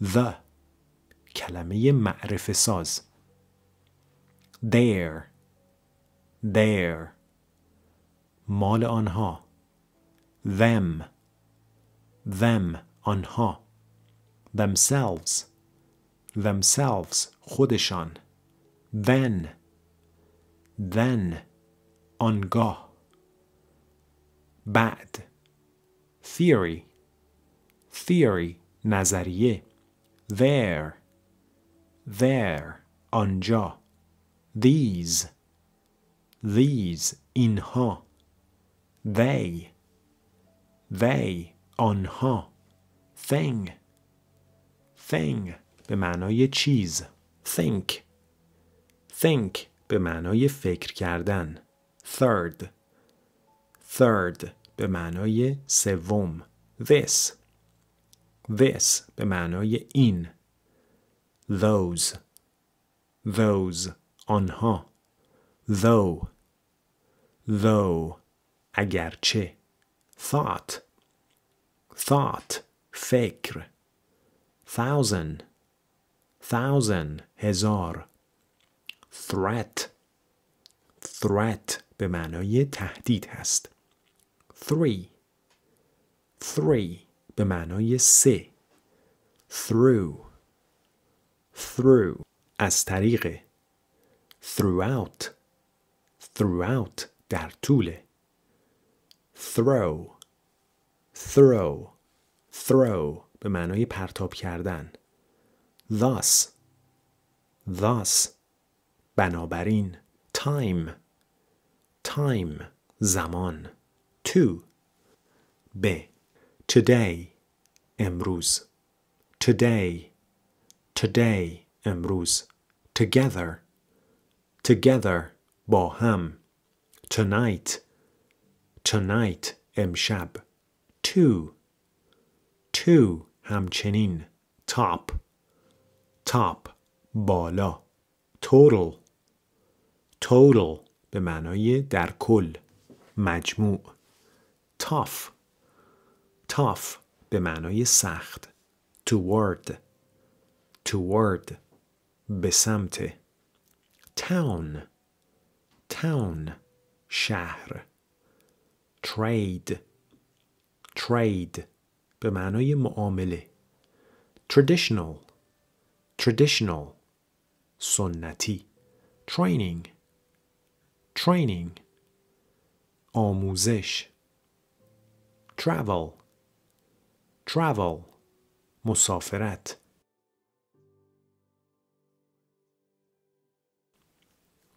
the کلمه معرف ساز there there مال آنها them them آنها themselves themselves خودشان then then آنگاه بعد theory theory نظریه there there آنجا these these اینها they they آنها thing thing به معنای چیز think think به معنای فکر کردن third third به معنای سوم this this به معنای این those those آنها though though اگرچه thought thought Fakre, thousand thousand هزار threat threat به معنای تهدید هست three three به معنای سه through through از طریق throughout throughout در طول throw throw throw به معنای پرتاب کردن thus thus بنابراین time time زمان to به today امروز today today امروز together together با هم tonight tonight امشب to تو همچنین تاپ تاپ بالا توتل توتل به معنای در کل مجموع tough tough به معنای سخت toward toward به سمت town town شهر trade trade به معنای معامله traditional traditional سنتی training training آموزش travel travel مسافرت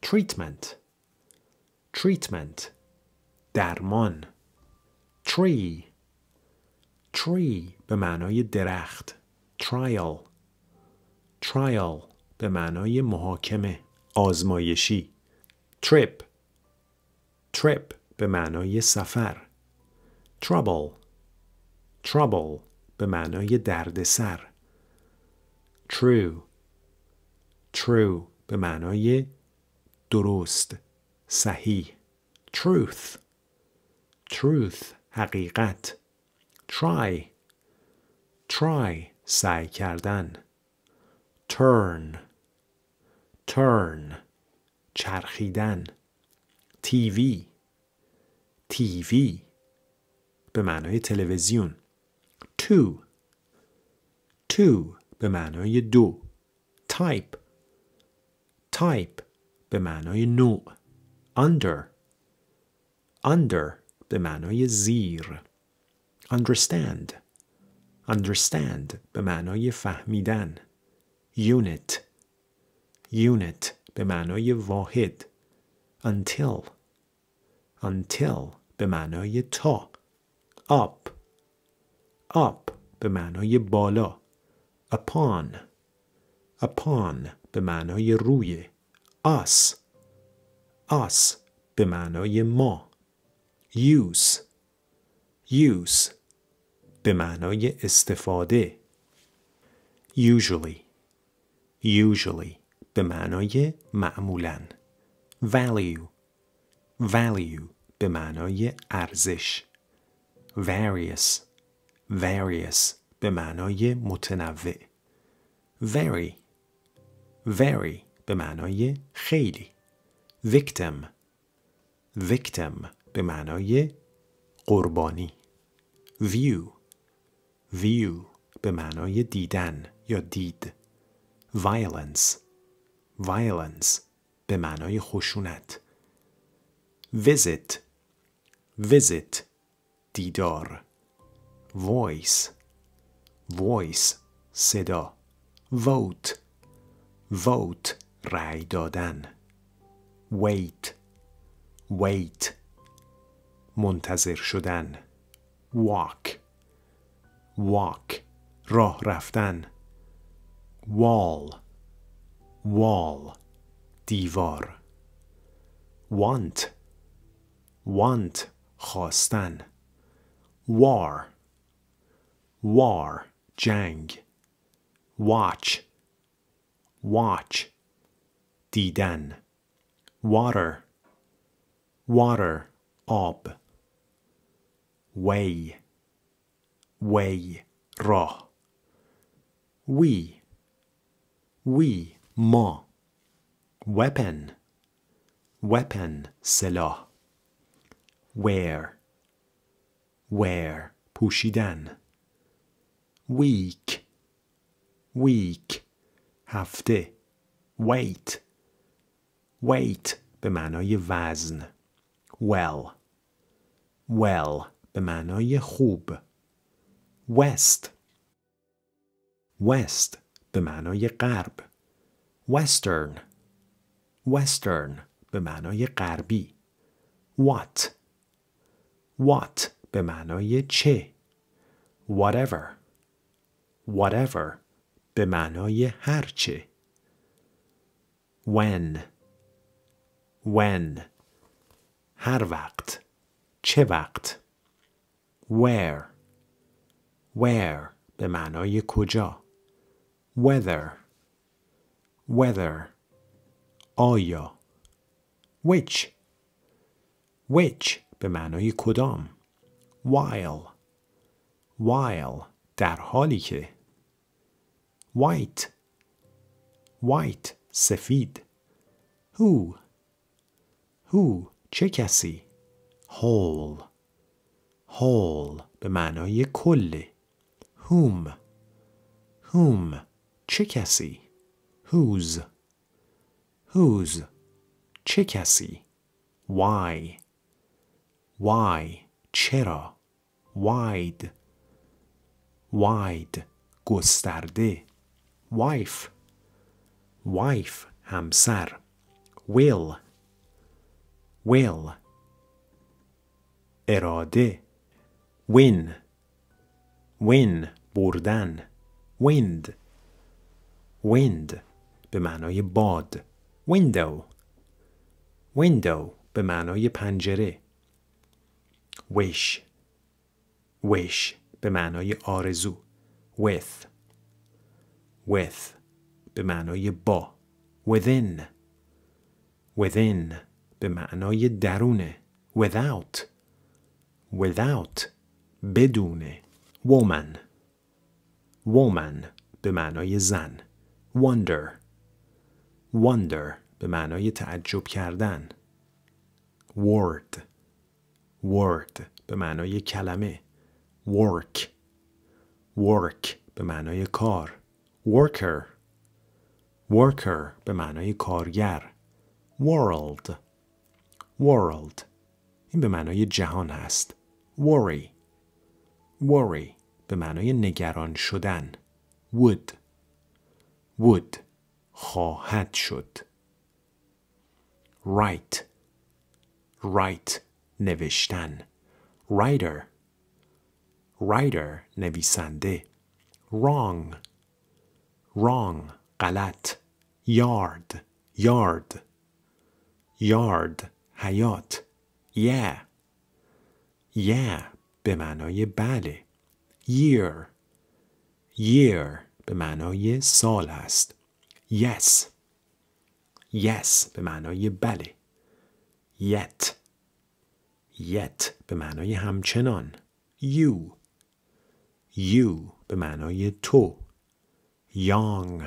treatment treatment درمان tree tree به معنای درخت trial trial به معنای محاکمه آزمایشی trip trip به معنای سفر trouble trouble به معنای دردسر true true به معنای درست صحیح truth truth حقیقت try try سعی کردن turn turn چرخیدن TV. TV، به معنای تلویزیون تو تو به معنای دو تایپ تایپ به معنای نوع under under به معنای زیر understand understand به معنای فهمیدن unit unit به معنای واحد until until به معنای تا up up به معنای بالا upon upon به معنای روی us us به معنای ما use use به معنای استفاده usually usually به معنای معمولا value value به معنای ارزش various various به معنای متنوع very very به معنای خیلی victim victim به معنای قربانی view view به معنای دیدن یا دید violence violence به معنای خشونت visit visit دیدار voice voice صدا vote vote رأی دادن wait wait منتظر شدن walk walk راه رفتن wall wall دیوار want want خواستن war war جنگ watch watch دیدن water water آب way way ra we we ma weapon weapon sela where where pushidan week week hafte wait wait به معنای well well به معنای خوب وست وست به معنای غرب western western به معنای غربی وات وات به معنای چه whatever whatever به معنای چه when when هر وقت چه وقت where where به معنای کجا whether whether آیا which which به معنای کدام while while در حالی که white white سفید who who چه کسی whole whole به معنای کلی whom whom چه کسی whose whose چه کسی why why چرا wide wide گسترده wife wife همسر will will اراده win win بردن wind wind به معنای باد window window به معنای پنجره wish wish به معنای آرزو with with به معنای با within within به معنای درونه without without بدون woman woman به معنای زن wonder wonder به معنای تعجب کردن word word به معنای کلمه work work به معنای کار worker worker به معنای کارگر world world این به معنای جهان هست worry worry به معنای نگران شدن would would خواهد شد write write نوشتن writer writer نویسنده wrong wrong غلط yard yard yard حیات yeah yeah به معنای بله year year به معنای سال هست yes yes به معنای بله yet yet به معنای همچنان you you به معنای تو young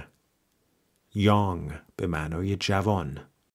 young به معنای جوان